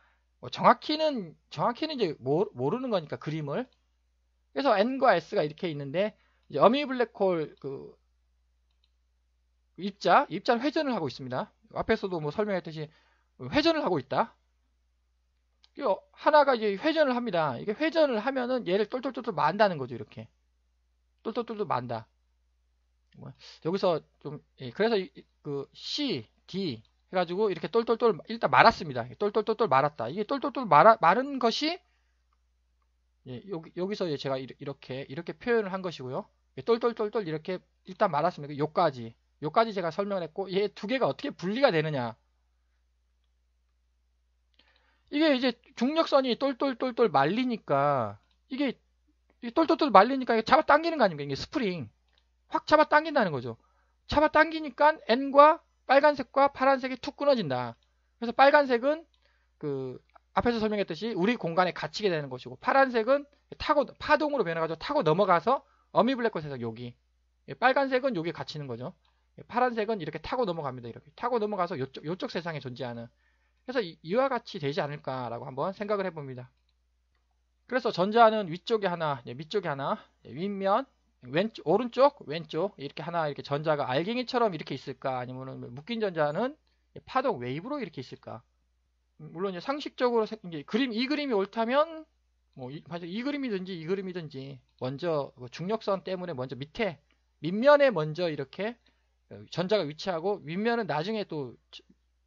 뭐 정확히는, 정확히는 이제 모르는 거니까, 그림을. 그래서 N과 S가 이렇게 있는데, 어미 블랙홀 그 입자, 입자 회전을 하고 있습니다. 앞에서도 뭐 설명했듯이 회전을 하고 있다. 하나가 이제 회전을 합니다. 이게 회전을 하면은 얘를 똘똘똘똘 만다는 거죠, 이렇게. 똘똘똘똘 만다. 뭐, 여기서 좀 예, 그래서 그 C, D 해가지고 이렇게 똘똘똘 일단 말았습니다. 똘똘똘똘 말았다. 이게 똘똘똘 말아, 마른 것이 예, 여기, 서 제가 이렇게 이렇게 표현을 한 것이고요. 예, 똘똘똘똘 이렇게 일단 말았습니다. 그 요까지 요까지 제가 설명을 했고 얘 두 개가 어떻게 분리가 되느냐 이게 이제 중력선이 똘똘똘똘 말리니까 이게 똘똘똘 말리니까 이게 잡아 당기는 거 아닙니까? 이게 스프링. 확 잡아 당긴다는 거죠. 잡아 당기니까 N과 빨간색과 파란색이 툭 끊어진다. 그래서 빨간색은 그 앞에서 설명했듯이 우리 공간에 갇히게 되는 것이고 파란색은 타고 파동으로 변해가지고 타고 넘어가서 어미블랙홀 에서 여기. 예, 빨간색은 여기 갇히는 거죠. 파란색은 이렇게 타고 넘어갑니다. 이렇게 타고 넘어가서 요쪽, 요쪽 세상에 존재하는. 그래서 이와 같이 되지 않을까라고 한번 생각을 해봅니다. 그래서 전자는 위쪽에 하나, 예, 밑쪽에 하나, 예, 윗면, 왼쪽, 오른쪽, 왼쪽 이렇게 하나 이렇게 전자가 알갱이처럼 이렇게 있을까? 아니면 뭐 묶인 전자는 예, 파동 웨이브로 이렇게 있을까? 물론 이제 상식적으로 이제 그림 이 그림이 옳다면 뭐이 이 그림이든지 이 그림이든지 먼저 뭐 중력선 때문에 먼저 밑에 밑면에 먼저 이렇게 어, 전자가 위치하고 윗면은 나중에 또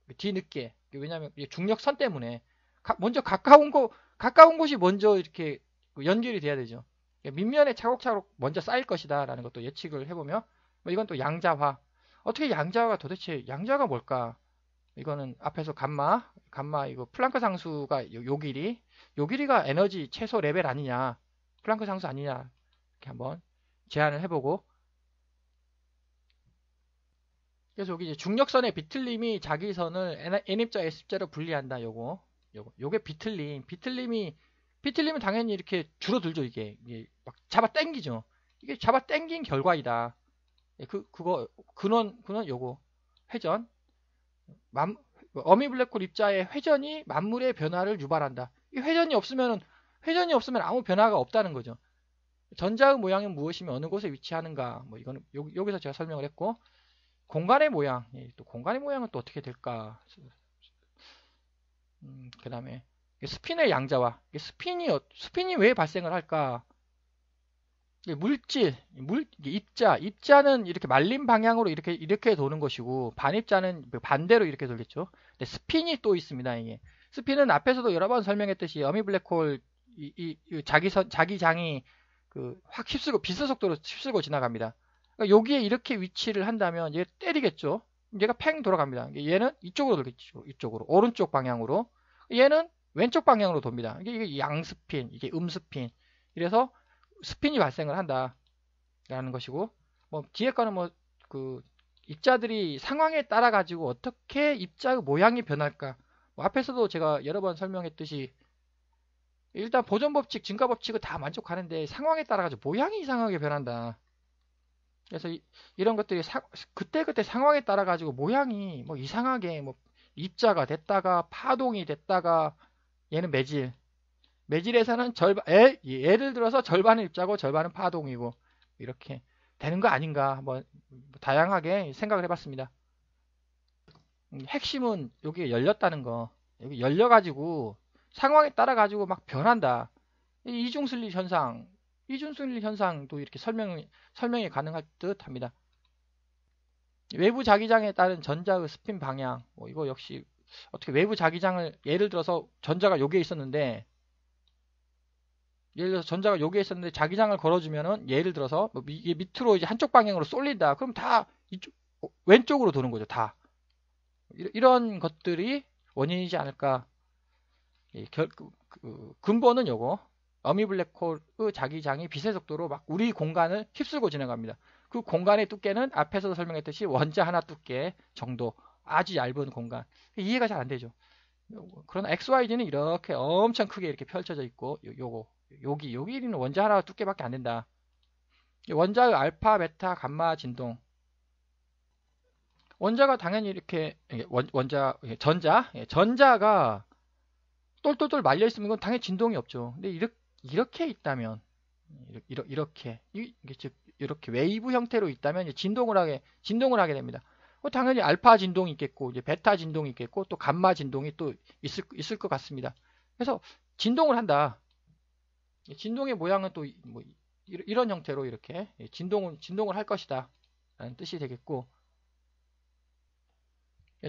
그 뒤늦게 왜냐하면 중력선 때문에 먼저 가까운 곳 가까운 곳이 먼저 이렇게 그 연결이 돼야 되죠. 밑면에 그러니까 차곡차곡 먼저 쌓일 것이다라는 것도 예측을 해보면 뭐 이건 또 양자화 어떻게 양자화가 도대체 양자가 뭘까? 이거는 앞에서 감마 감마 이거 플랑크 상수가 요, 요 길이 요 길이가 에너지 최소 레벨 아니냐 플랑크 상수 아니냐 이렇게 한번 제안을 해보고 그래서 여기 이제 중력선의 비틀림이 자기 선을 n입자 s입자로 분리한다. 요거. 요거. 요게 비틀림. 비틀림이 비틀림은 당연히 이렇게 줄어들죠. 이게, 이게 막 잡아 땡기죠 이게 잡아 땡긴 결과이다. 예, 그 그거 근원 근원 요거 회전. 맘, 어미 블랙홀 입자의 회전이 만물의 변화를 유발한다. 이 회전이 없으면 은 회전이 없으면 아무 변화가 없다는 거죠. 전자의 모양은 무엇이며 어느 곳에 위치하는가. 뭐 이거는 요, 여기서 제가 설명을 했고 공간의 모양, 또 공간의 모양은 또 어떻게 될까? 음, 그 다음에 스핀의 양자와 스핀이 어, 스핀이 왜 발생을 할까? 물질, 물 입자, 입자는 이렇게 말린 방향으로 이렇게 이렇게 도는 것이고 반입자는 그 반대로 이렇게 돌겠죠. 근데 스핀이 또 있습니다. 이게 스핀은 앞에서도 여러 번 설명했듯이 어미 블랙홀 이, 이, 이 자기 선, 자기 장이 그확 휩쓸고 비스 속도로 휩쓸고 지나갑니다. 그러니까 여기에 이렇게 위치를 한다면 얘 때리겠죠. 얘가 팽 돌아갑니다. 얘는 이쪽으로 돌겠죠. 이쪽으로 오른쪽 방향으로. 얘는 왼쪽 방향으로 돕니다. 이게 양스핀, 이게 음스핀. 음 이래서 스핀이 발생을 한다라는 것이고 뭐 뒤에 거는 뭐 그 입자들이 상황에 따라 가지고 어떻게 입자의 모양이 변할까 뭐 앞에서도 제가 여러 번 설명했듯이 일단 보존 법칙, 증가 법칙을 다 만족하는데 상황에 따라 가지고 모양이 이상하게 변한다. 그래서 이, 런 것들이 사, 그때그때 상황에 따라 가지고 모양이 뭐 이상하게 뭐 입자가 됐다가 파동이 됐다가 얘는 매질 매질에서는 절반 예, 예를 들어서 절반은 입자고 절반은 파동이고 이렇게 되는 거 아닌가 뭐, 뭐 다양하게 생각을 해봤습니다. 음, 핵심은 여기 열렸다는 거 여기 열려가지고 상황에 따라 가지고 막 변한다 이중슬리 현상 이준승률 현상도 이렇게 설명, 설명이 가능할 듯 합니다. 외부 자기장에 따른 전자의 스핀 방향, 뭐 이거 역시 어떻게 외부 자기장을 예를 들어서 전자가 여기에 있었는데 예를 들어서 전자가 여기에 있었는데 자기장을 걸어주면은 예를 들어서 뭐 이게 밑으로 이제 한쪽 방향으로 쏠린다. 그럼 다 이쪽, 어, 왼쪽으로 도는 거죠. 다 이런 것들이 원인이지 않을까. 예, 결, 그, 그, 근본은 요거 어미 블랙홀의 자기장이 빛의 속도로 막 우리 공간을 휩쓸고 지나갑니다. 그 공간의 두께는 앞에서도 설명했듯이 원자 하나 두께 정도 아주 얇은 공간 이해가 잘 안 되죠. 그러나 XYZ는 이렇게 엄청 크게 이렇게 펼쳐져 있고 요, 요거 여기 여기 는 원자 하나 두께밖에 안 된다. 원자의 알파, 베타, 감마 진동 원자가 당연히 이렇게 원, 원자 전자 예, 전자가 똘똘똘 말려 있으면 당연히 진동이 없죠. 근데 이렇게 이렇게 있다면 이렇게, 이렇게 즉 이렇게 웨이브 형태로 있다면 이제 진동을 하게 진동을 하게 됩니다. 뭐 당연히 알파 진동이 있겠고 이제 베타 진동이 있겠고 또 감마 진동이 또 있을 있을 것 같습니다. 그래서 진동을 한다. 진동의 모양은 또뭐 이런 형태로 이렇게 진동을 진동을 할 것이다 라는 뜻이 되겠고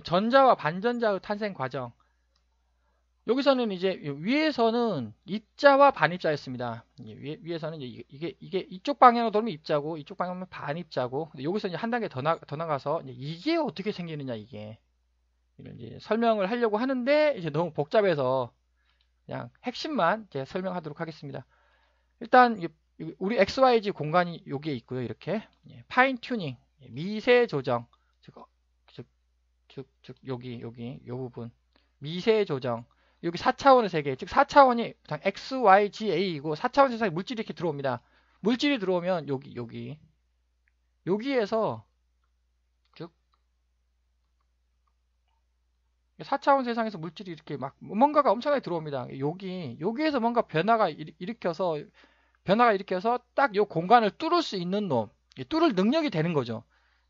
전자와 반전자의 탄생 과정 여기서는 이제 위에서는 입자와 반입자였습니다. 위에, 서는 이제 이게 이게 이쪽 방향으로 돌면 입자고 이쪽 방향으로 반입자고 여기서 이제 한 단계 더, 나, 더 나가서 이게 어떻게 생기느냐 이게 이런 이제 설명을 하려고 하는데 이제 너무 복잡해서 그냥 핵심만 이제 설명하도록 하겠습니다. 일단 우리 XYZ 공간이 여기에 있고요. 이렇게 예, 파인 튜닝, 예, 미세 조정, 즉, 어, 즉, 즉, 즉 여기 여기 요 부분 미세 조정 여기 4차원의 세계, 즉 4차원이 X, Y, G, A이고 4차원 세상에 물질이 이렇게 들어옵니다. 물질이 들어오면 여기, 여기, 여기에서 즉 4차원 세상에서 물질이 이렇게 막 뭔가가 엄청나게 들어옵니다. 여기, 여기에서 뭔가 변화가 일으켜서 변화가 일으켜서 딱 이 공간을 뚫을 수 있는 놈, 뚫을 능력이 되는 거죠.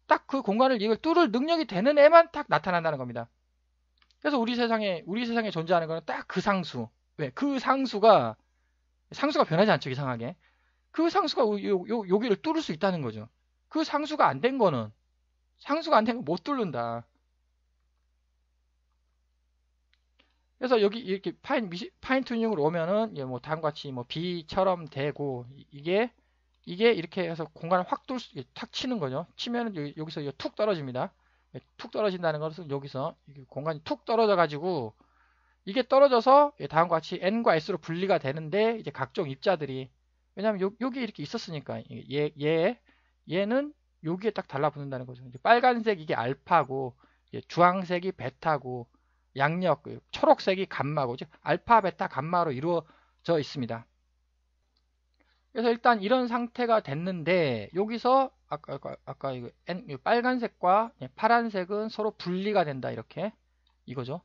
딱 그 공간을 이걸 뚫을 능력이 되는 애만 딱 나타난다는 겁니다. 그래서 우리 세상에 우리 세상에 존재하는 거는 딱 그 상수. 왜? 그 상수가 상수가 변하지 않죠 이상하게. 그 상수가 요, 요, 여기를 뚫을 수 있다는 거죠. 그 상수가 안 된 거는 상수가 안된건못 뚫는다. 그래서 여기 이렇게 파인 파인 튜닝으로 오면은 뭐 다음과 같이 뭐 B처럼 되고 이게 이게 이렇게 해서 공간을 확뚫탁 치는 거죠. 치면은 여기서 툭 떨어집니다. 툭 떨어진다는 것은 여기서 공간이 툭 떨어져 가지고 이게 떨어져서 예, 다음과 같이 n과 s로 분리가 되는데 이제 각종 입자들이 왜냐하면 여기 이렇게 있었으니까 얘, 얘 얘는 여기에 딱 달라붙는다는 거죠. 빨간색 이게 알파고 주황색이 베타고 양력 그 초록색이 감마고 즉 알파 베타 감마로 이루어져 있습니다. 그래서 일단 이런 상태가 됐는데 여기서 아까 아까, 아까 이거 N, 빨간색과 예, 파란색은 서로 분리가 된다 이렇게 이거죠.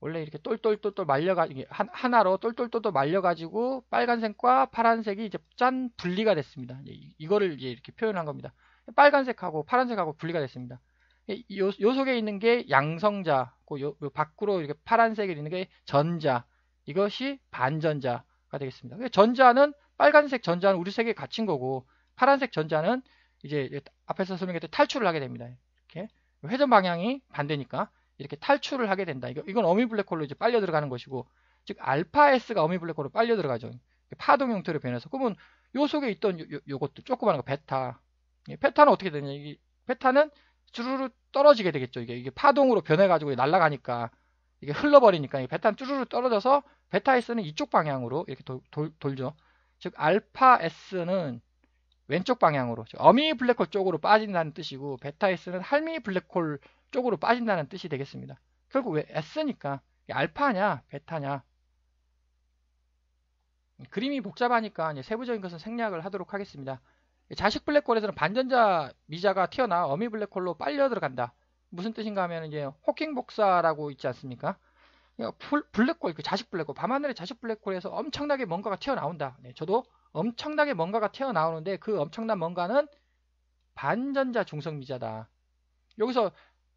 원래 이렇게 똘똘똘똘 말려가 한, 하나로 똘똘똘똘 말려가지고 빨간색과 파란색이 이제 짠 분리가 됐습니다. 이거를 이제 이렇게 표현한 겁니다. 빨간색하고 파란색하고 분리가 됐습니다. 요, 요 속에 있는 게 양성자, 그 요, 요 밖으로 이렇게 파란색이 있는 게 전자, 이것이 반전자가 되겠습니다. 그러니까 전자는 빨간색 전자는 우리 세계에 갇힌 거고 파란색 전자는 이제 앞에서 설명했듯 탈출을 하게 됩니다. 이렇게 회전 방향이 반대니까 이렇게 탈출을 하게 된다. 이거, 이건 어미 블랙홀로 이제 빨려 들어가는 것이고 즉 알파 S가 어미 블랙홀로 빨려 들어가죠. 파동 형태로 변해서 그러면 요 속에 있던 요, 요 것도 조그마한 거 베타. 베타는 어떻게 되냐? 이 베타는 주르르 떨어지게 되겠죠. 이게 이게 파동으로 변해가지고 날아가니까 이게 흘러버리니까 이 베타는 쭈르르 떨어져서 베타 에 S는 이쪽 방향으로 이렇게 도, 도, 돌죠. 즉 알파 S는 왼쪽 방향으로 즉 어미 블랙홀 쪽으로 빠진다는 뜻이고 베타 S는 할미 블랙홀 쪽으로 빠진다는 뜻이 되겠습니다. 결국 왜 S니까 알파냐 베타냐 그림이 복잡하니까 세부적인 것은 생략을 하도록 하겠습니다. 자식 블랙홀에서는 반전자 미자가 튀어나 어미 블랙홀로 빨려 들어간다. 무슨 뜻인가 하면 이제 호킹 복사라고 있지 않습니까? 블랙홀, 그 자식 블랙홀, 밤하늘의 자식 블랙홀에서 엄청나게 뭔가가 튀어나온다. 네, 저도 엄청나게 뭔가가 튀어나오는데 그 엄청난 뭔가는 반전자 중성미자다. 여기서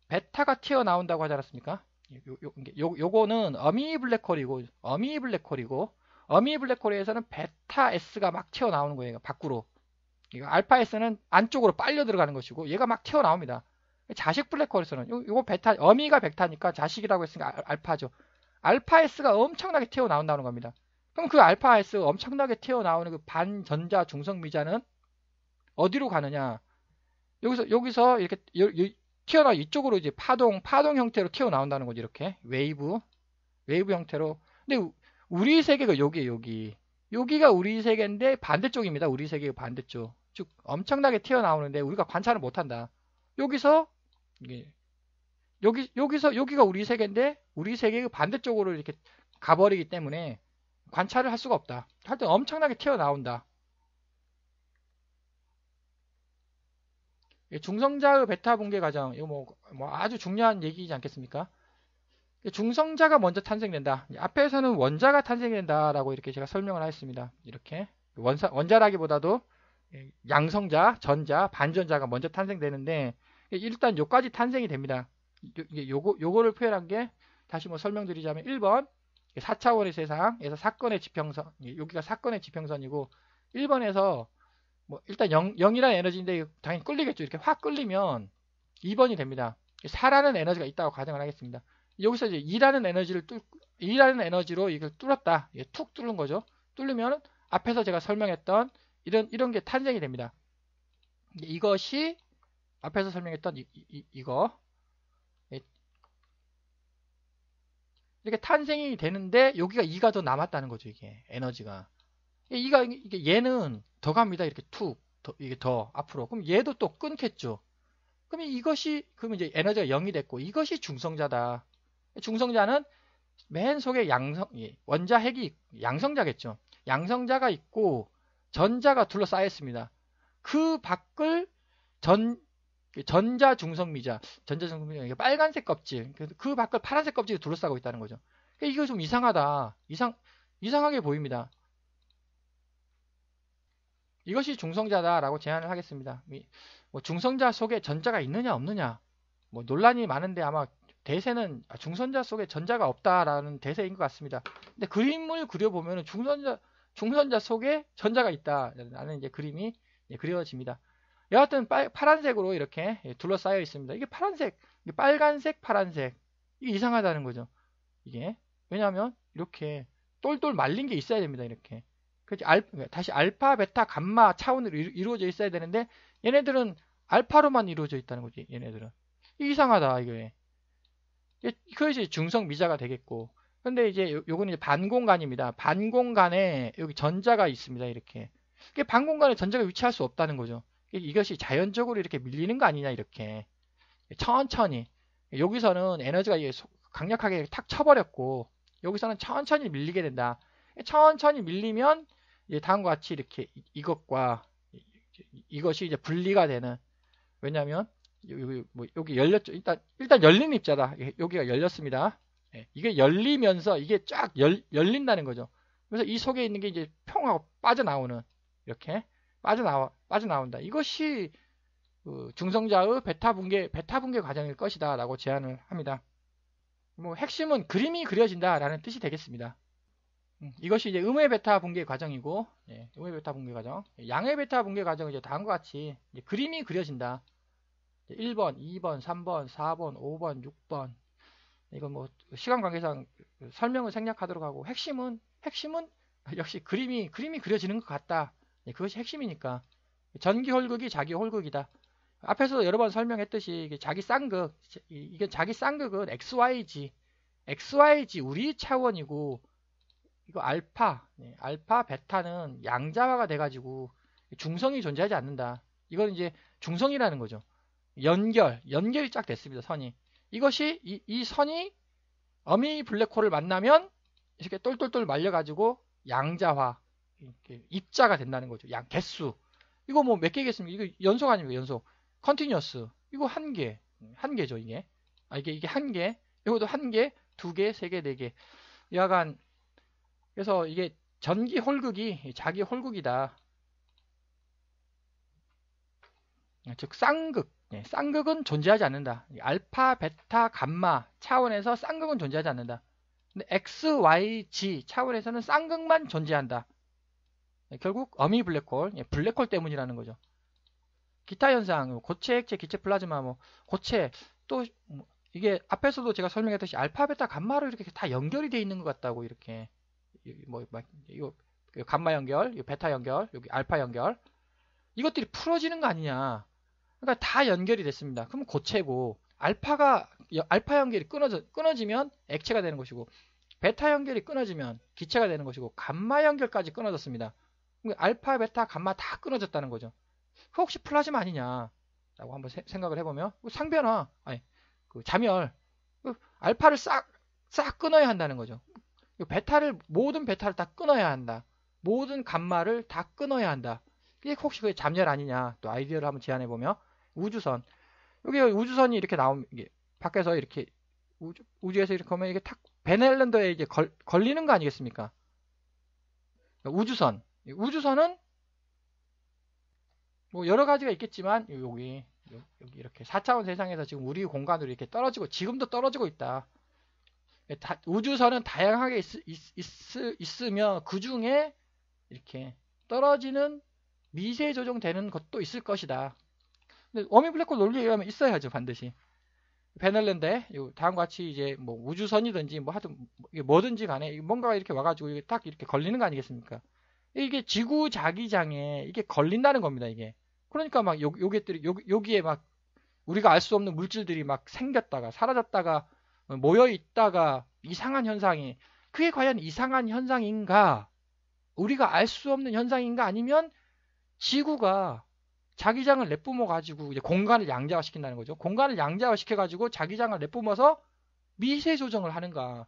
베타가 튀어나온다고 하지 않았습니까? 요, 요, 요, 요거는 어미 블랙홀이고, 어미 블랙홀이고, 어미 블랙홀에서는 베타 S가 막 튀어나오는 거예요. 밖으로. 이거 알파 S는 안쪽으로 빨려 들어가는 것이고, 얘가 막 튀어나옵니다. 자식 블랙홀에서는, 요, 요거 베타, 어미가 베타니까 자식이라고 했으니까 알, 알파죠. 알파 S가 엄청나게 튀어나온다는 겁니다. 그럼 그 알파 S 엄청나게 튀어나오는 그 반전자 중성미자는 어디로 가느냐? 여기서 여기서 이렇게 튀어나 이쪽으로 이제 파동 파동 형태로 튀어나온다는 거지 이렇게 웨이브 웨이브 형태로. 근데 우리 세계가 여기에 여기 여기가 우리 세계인데 반대쪽입니다. 우리 세계의 반대쪽 즉 엄청나게 튀어나오는데 우리가 관찰을 못한다. 여기서 이게 여기 여기서 여기가 우리 세계인데 우리 세계의 반대쪽으로 이렇게 가버리기 때문에 관찰을 할 수가 없다. 하여튼 엄청나게 튀어나온다. 중성자의 베타 붕괴 과정, 이거 뭐, 뭐 아주 중요한 얘기이지 않겠습니까? 중성자가 먼저 탄생된다. 앞에서는 원자가 탄생된다라고 이렇게 제가 설명을 하였습니다. 이렇게 원사, 원자라기보다도 양성자, 전자, 반전자가 먼저 탄생되는데 일단 요까지 탄생이 됩니다. 요거, 요거를 표현한 게 다시 뭐 설명드리자면 1번 4차원의 세상에서 사건의 지평선 여기가 사건의 지평선이고 1번에서 뭐 일단 0, 0이라는 에너지인데 당연히 끌리겠죠. 이렇게 확 끌리면 2번이 됩니다. 4라는 에너지가 있다고 가정을 하겠습니다. 여기서 이제 2라는 에너지를 뚫, 2라는 에너지로 이걸 뚫었다. 예, 툭 뚫는 거죠. 뚫으면 앞에서 제가 설명했던 이런, 이런 게 탄생이 됩니다. 이것이 앞에서 설명했던 이, 이 이거 이게 탄생이 되는데 여기가 2가 더 남았다는 거죠 이게 에너지가 2가 이게 얘는 더 갑니다 이렇게 툭 더, 이게 더 앞으로 그럼 얘도 또 끊겠죠 그러면 이것이 그러면 이제 에너지가 0이 됐고 이것이 중성자다 중성자는 맨 속에 양성 예, 원자 핵이 양성자겠죠 양성자가 있고 전자가 둘러싸여있습니다그 밖을 전 전자 중성미자, 전자 중성미자 빨간색 껍질, 그, 그 밖을 파란색 껍질이 둘러싸고 있다는 거죠. 그러니까 이게좀 이상하다, 이상 이상하게 보입니다. 이것이 중성자다라고 제안을 하겠습니다. 뭐 중성자 속에 전자가 있느냐 없느냐, 뭐 논란이 많은데 아마 대세는 아, 중성자 속에 전자가 없다라는 대세인 것 같습니다. 근데 그림을 그려보면 중성자 중선자 속에 전자가 있다라는 이제 그림이 그려집니다. 여하튼 빨, 파란색으로 이렇게 예, 둘러싸여 있습니다. 이게 파란색, 이게 빨간색, 파란색. 이게 이상하다는 거죠. 이게. 왜냐하면 이렇게 똘똘 말린 게 있어야 됩니다. 이렇게. 그렇지 알, 다시 알파, 베타, 감마 차원으로 이루어져 있어야 되는데 얘네들은 알파로만 이루어져 있다는 거지. 얘네들은. 이상하다 이게. 그것이 중성 미자가 되겠고. 근데 이제 요, 요거는 이제 반공간입니다. 반공간에 여기 전자가 있습니다. 이렇게 반공간에 전자가 위치할 수 없다는 거죠. 이것이 자연적으로 이렇게 밀리는 거 아니냐 이렇게 천천히 여기서는 에너지가 강력하게 탁 쳐버렸고 여기서는 천천히 밀리게 된다. 천천히 밀리면 다음과 같이 이렇게 이것과 이것이 이제 분리가 되는 왜냐하면 여기, 뭐 여기 열렸죠. 일단 일단 열린 입자다. 여기가 열렸습니다. 예, 이게 열리면서 이게 쫙 열, 열린다는 거죠. 그래서 이 속에 있는 게 이제 평화가 빠져나오는 이렇게 빠져나와, 빠져나온다. 이것이 그, 중성자의 베타 붕괴, 베타 붕괴 과정일 것이다. 라고 제안을 합니다. 뭐 핵심은 그림이 그려진다. 라는 뜻이 되겠습니다. 음, 이것이 이제 음의 베타 붕괴 과정이고, 예, 음의 베타 붕괴 과정. 양의 베타 붕괴 과정은 이제 다음과 같이 그림이 그려진다. 1번, 2번, 3번, 4번, 5번, 6번. 이건 뭐 시간 관계상 설명을 생략하도록 하고 핵심은 핵심은 역시 그림이 그림이 그려지는 것 같다. 예, 그것이 핵심이니까 전기 홀극이 자기 홀극이다. 앞에서 여러 번 설명했듯이 자기 쌍극 이게 자기 쌍극은 XYG XYG 우리 차원이고 이거 알파 예, 알파 베타는 양자화가 돼가지고 중성이 존재하지 않는다. 이건 이제 중성이라는 거죠. 연결 연결이 쫙 됐습니다. 선이 이것이 이, 이 선이 어미 블랙홀을 만나면 이렇게 똘똘똘 말려가지고 양자화 이렇게 입자가 된다는 거죠. 양 개수. 이거 뭐 몇 개겠습니까? 이거 연속 아닙니까? 연속. 컨티뉴어스. 이거 한 개. 한 개죠, 이게. 아, 이게 이게 한 개. 이것도 한 개, 두 개, 세 개, 네 개. 여하간 그래서 이게 전기 홀극이 자기 홀극이다. 아, 즉 쌍극. 예, 쌍극은 존재하지 않는다. 알파, 베타, 감마 차원에서 쌍극은 존재하지 않는다. 근데 x, y, g 차원에서는 쌍극만 존재한다. 예, 결국 어미 블랙홀, 예, 블랙홀 때문이라는 거죠. 기타 현상, 뭐 고체 액체, 기체 플라즈마, 뭐 고체 또 뭐 이게 앞에서도 제가 설명했듯이 알파, 벳과 감마로 이렇게 다 연결이 돼 있는 것 같다고 이렇게 뭐 이거 감마 연결, 이 베타 연결, 여기 알파 연결 이것들이 풀어지는 거 아니냐? 그러니까 다 연결이 됐습니다. 그럼 고체고 알파가 알파 연결이 끊어져 끊어지면 액체가 되는 것이고 베타 연결이 끊어지면 기체가 되는 것이고 감마 연결까지 끊어졌습니다. 알파, 베타, 감마 다 끊어졌다는 거죠. 혹시 플라즈마 아니냐라고 한번 세, 생각을 해보면 그 상변화, 아니 그 자멸, 그 알파를 싹 싹 끊어야 한다는 거죠. 그 베타를 모든 베타를 다 끊어야 한다. 모든 감마를 다 끊어야 한다. 이게 혹시 그게 잠열 아니냐? 또 아이디어를 한번 제안해 보면 우주선. 여기 우주선이 이렇게 나오면 이게 밖에서 이렇게 우주, 우주에서 이렇게 보면 이게 탁 베넬랜더에 이게 걸, 걸리는 거 아니겠습니까? 그러니까 우주선. 우주선은 뭐 여러 가지가 있겠지만 여기 여기 이렇게 4차원 세상에서 지금 우리 공간으로 이렇게 떨어지고 지금도 떨어지고 있다. 예, 다, 우주선은 다양하게 있, 으며그 중에 이렇게 떨어지는 미세 조정되는 것도 있을 것이다. 근데 워밍 블랙홀 논리에 의하면 있어야죠 반드시. 베널랜드에 다음과 같이 이제 뭐 우주선이든지 뭐 하든 뭐 뭐든지 간에 뭔가 이렇게 와가지고 딱 이렇게 걸리는 거 아니겠습니까? 이게 지구 자기장에 이게 걸린다는 겁니다, 이게. 그러니까 막 요, 요게들이, 요, 여기에 막 우리가 알 수 없는 물질들이 막 생겼다가 사라졌다가 모여 있다가 이상한 현상이 그게 과연 이상한 현상인가? 우리가 알 수 없는 현상인가? 아니면 지구가 자기장을 내뿜어 가지고 이제 공간을 양자화시킨다는 거죠. 공간을 양자화시켜 가지고 자기장을 내뿜어서 미세 조정을 하는가?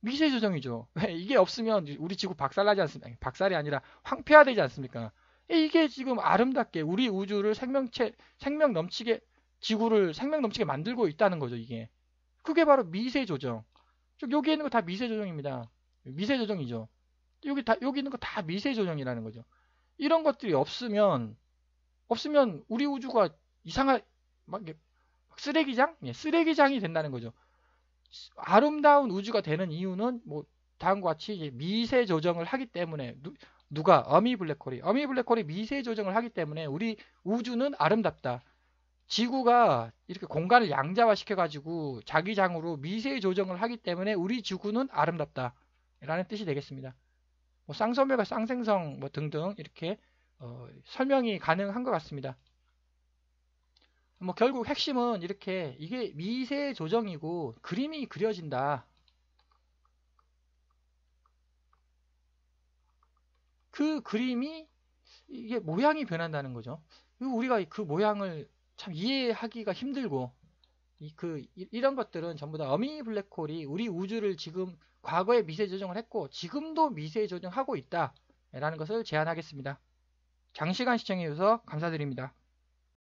미세 조정이죠. 왜 이게 없으면 우리 지구 박살나지 않습니까? 박살이 아니라 황폐화되지 않습니까? 예, 이게 지금 아름답게 우리 우주를 생명체 생명 넘치게 지구를 생명 넘치게 만들고 있다는 거죠. 이게 그게 바로 미세 조정. 즉 여기 있는 거 다 미세 조정입니다. 미세 조정이죠. 여기 다 여기 있는 거 다 미세 조정이라는 거죠. 이런 것들이 없으면 없으면 우리 우주가 이상한 막 쓰레기장? 예, 쓰레기장이 된다는 거죠. 아름다운 우주가 되는 이유는 뭐 다음과 같이 미세 조정을 하기 때문에 누, 가 어미 블랙홀이 어미 블랙홀이 미세 조정을 하기 때문에 우리 우주는 아름답다. 지구가 이렇게 공간을 양자화 시켜가지고 자기장으로 미세 조정을 하기 때문에 우리 지구는 아름답다. 라는 뜻이 되겠습니다. 뭐 쌍섬유가 쌍생성 뭐 등등 이렇게 어, 설명이 가능한 것 같습니다. 뭐 결국 핵심은 이렇게 이게 미세 조정이고 그림이 그려진다. 그 그림이 이게 모양이 변한다는 거죠. 우리가 그 모양을 참 이해하기가 힘들고 이, 그 이런 것들은 전부 다 어미 블랙홀이 우리 우주를 지금 과거에 미세 조정을 했고 지금도 미세 조정하고 있다라는 것을 제안하겠습니다. 장시간 시청해 주셔서 감사드립니다.